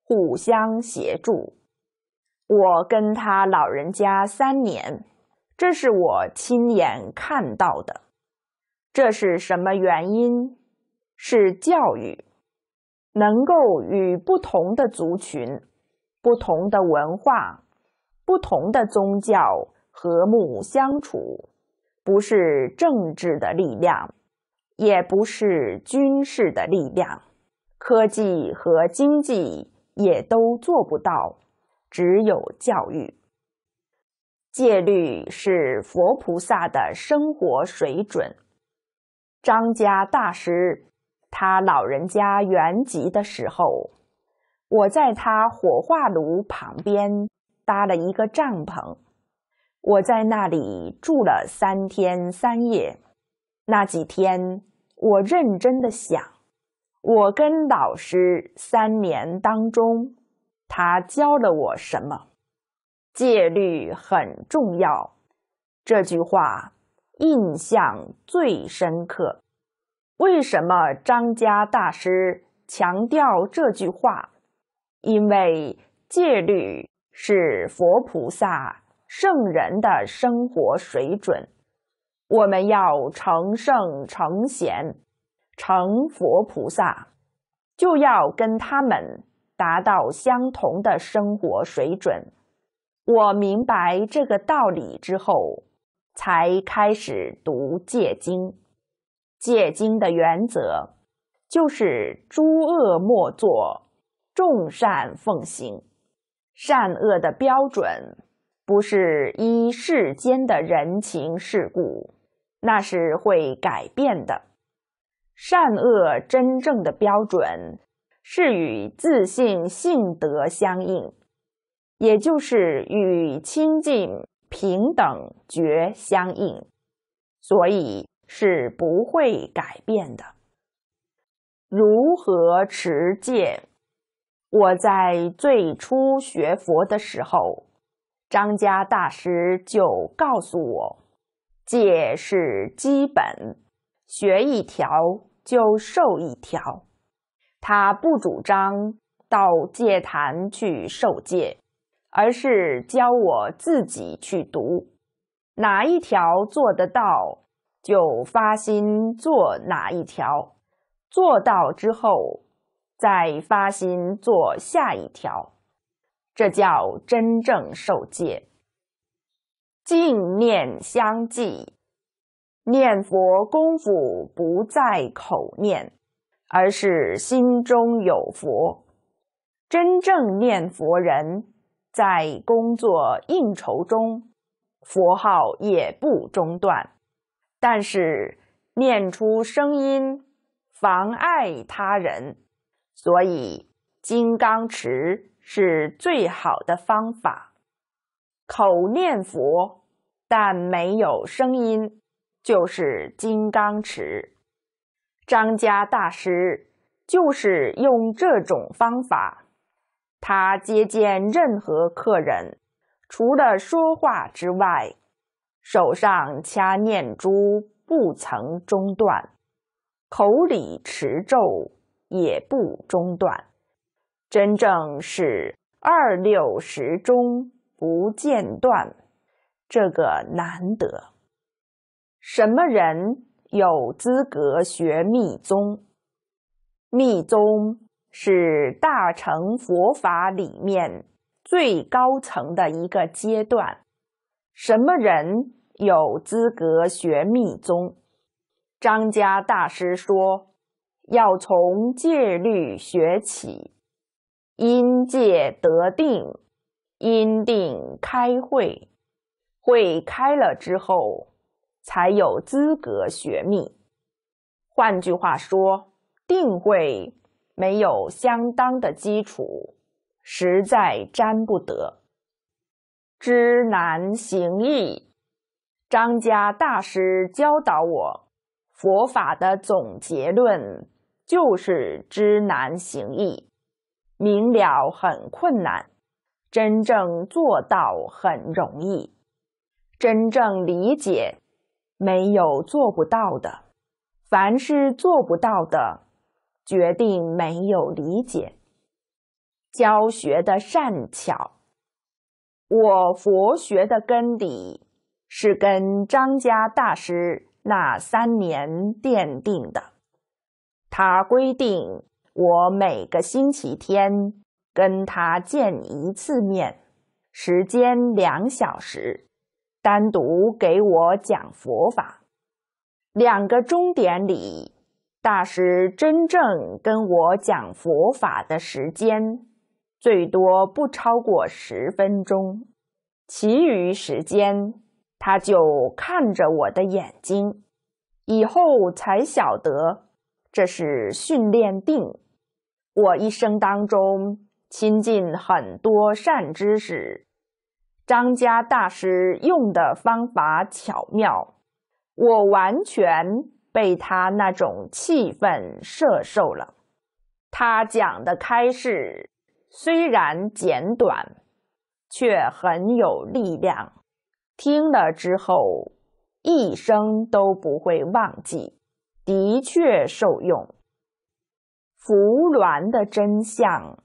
互相协助。我跟他老人家三年，这是我亲眼看到的。这是什么原因？是教育能够与不同的族群、不同的文化、不同的宗教和睦相处，不是政治的力量，也不是军事的力量，科技和经济也都做不到。只有教育戒律是佛菩萨的生活水准。张家大师，他老人家圆寂的时候，我在他火化炉旁边搭了一个帐篷，我在那里住了三天三夜。那几天，我认真的想，我跟老师三年当中。他教了我什么？戒律很重要。这句话印象最深刻。为什么张家大师强调这句话？因为戒律是佛菩萨、圣人的生活水准。我们要成圣、成贤、成佛菩萨，就要跟他们。达到相同的生活水准，我明白这个道理之后，才开始读戒经。戒经的原则就是诸恶莫作，众善奉行。善恶的标准不是依世间的人情世故，那是会改变的。善恶真正的标准。是与自信性德相应，也就是与清净平等觉相应，所以是不会改变的。如何持戒？我在最初学佛的时候，张家大师就告诉我：“戒是基本，学一条就受一条。”他不主张到戒坛去受戒，而是教我自己去读，哪一条做得到，就发心做哪一条；做到之后，再发心做下一条。这叫真正受戒。净念相继，念佛功夫不在口念。而是心中有佛，真正念佛人，在工作应酬中，佛号也不中断。但是念出声音，妨碍他人，所以金刚持是最好的方法。口念佛，但没有声音，就是金刚持。张家大师就是用这种方法，他接见任何客人，除了说话之外，手上掐念珠不曾中断，口里持咒也不中断，真正是二六十钟不间断，这个难得。什么人？有资格学密宗。密宗是大乘佛法里面最高层的一个阶段。什么人有资格学密宗？张家大师说，要从戒律学起，因戒得定，因定开会，会开了之后。才有资格学密。换句话说，定会没有相当的基础，实在沾不得。知难行易，张家大师教导我，佛法的总结论就是知难行易。明了很困难，真正做到很容易，真正理解。没有做不到的，凡是做不到的，决定没有理解。教学的善巧，我佛学的根底是跟张家大师那三年奠定的。他规定我每个星期天跟他见一次面，时间两小时。单独给我讲佛法，两个钟点里，大师真正跟我讲佛法的时间，最多不超过十分钟，其余时间他就看着我的眼睛。以后才晓得，这是训练定。我一生当中亲近很多善知识。张家大师用的方法巧妙，我完全被他那种气氛摄受了。他讲的开示虽然简短，却很有力量，听了之后一生都不会忘记，的确受用。伏鸾的真相，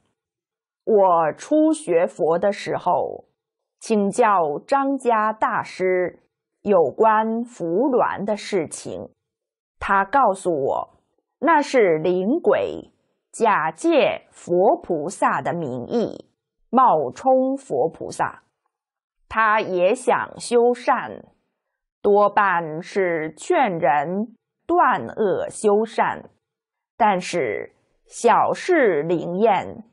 我初学佛的时候。请教张家大师有关伏鸾的事情，他告诉我，那是灵鬼假借佛菩萨的名义，冒充佛菩萨。他也想修善，多半是劝人断恶修善，但是小事灵验，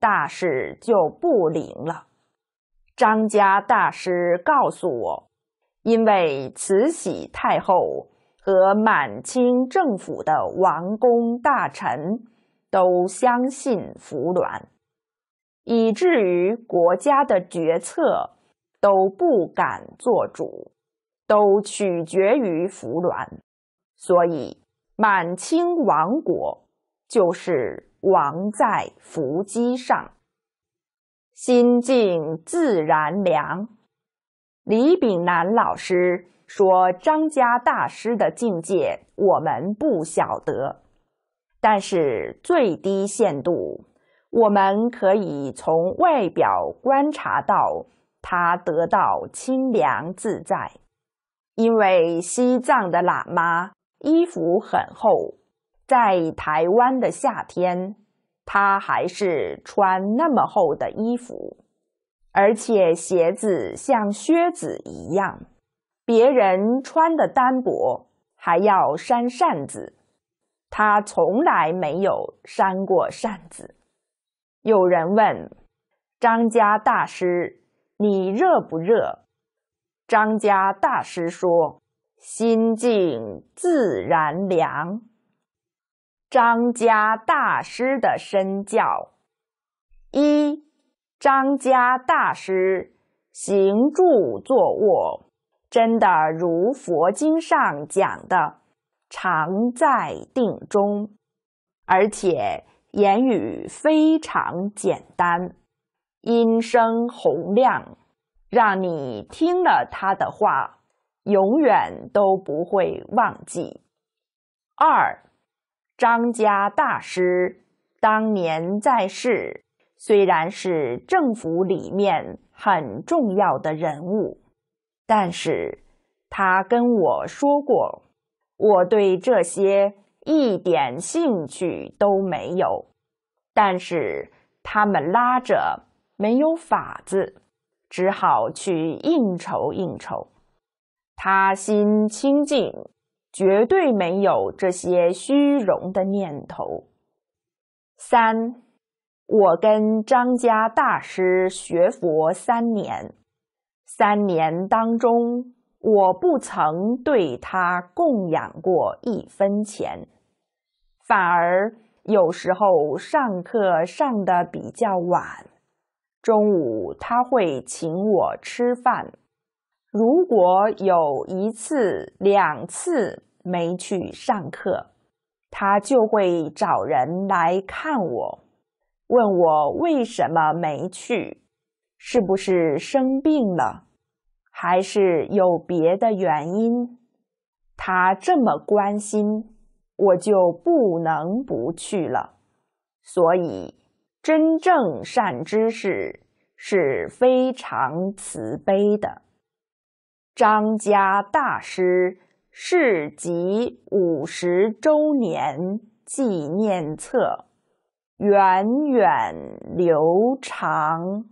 大事就不灵了。张家大师告诉我，因为慈禧太后和满清政府的王公大臣都相信服鸾，以至于国家的决策都不敢做主，都取决于服鸾。所以，满清亡国就是亡在扶基上。心静自然凉。李炳南老师说：“张家大师的境界，我们不晓得，但是最低限度，我们可以从外表观察到他得到清凉自在。因为西藏的喇嘛衣服很厚，在台湾的夏天。”他还是穿那么厚的衣服，而且鞋子像靴子一样。别人穿的单薄，还要扇扇子，他从来没有扇过扇子。有人问：“张家大师，你热不热？”张家大师说：“心静自然凉。”张家大师的身教：一，张家大师行住坐卧，真的如佛经上讲的，常在定中，而且言语非常简单，音声洪亮，让你听了他的话，永远都不会忘记。二。张家大师当年在世，虽然是政府里面很重要的人物，但是他跟我说过，我对这些一点兴趣都没有。但是他们拉着，没有法子，只好去应酬应酬。他心清净。绝对没有这些虚荣的念头。三，我跟张家大师学佛三年，三年当中，我不曾对他供养过一分钱，反而有时候上课上的比较晚，中午他会请我吃饭，如果有一次两次。没去上课，他就会找人来看我，问我为什么没去，是不是生病了，还是有别的原因？他这么关心，我就不能不去了。所以，真正善知识是非常慈悲的，张家大师。市集五十周年纪念册，源远流长。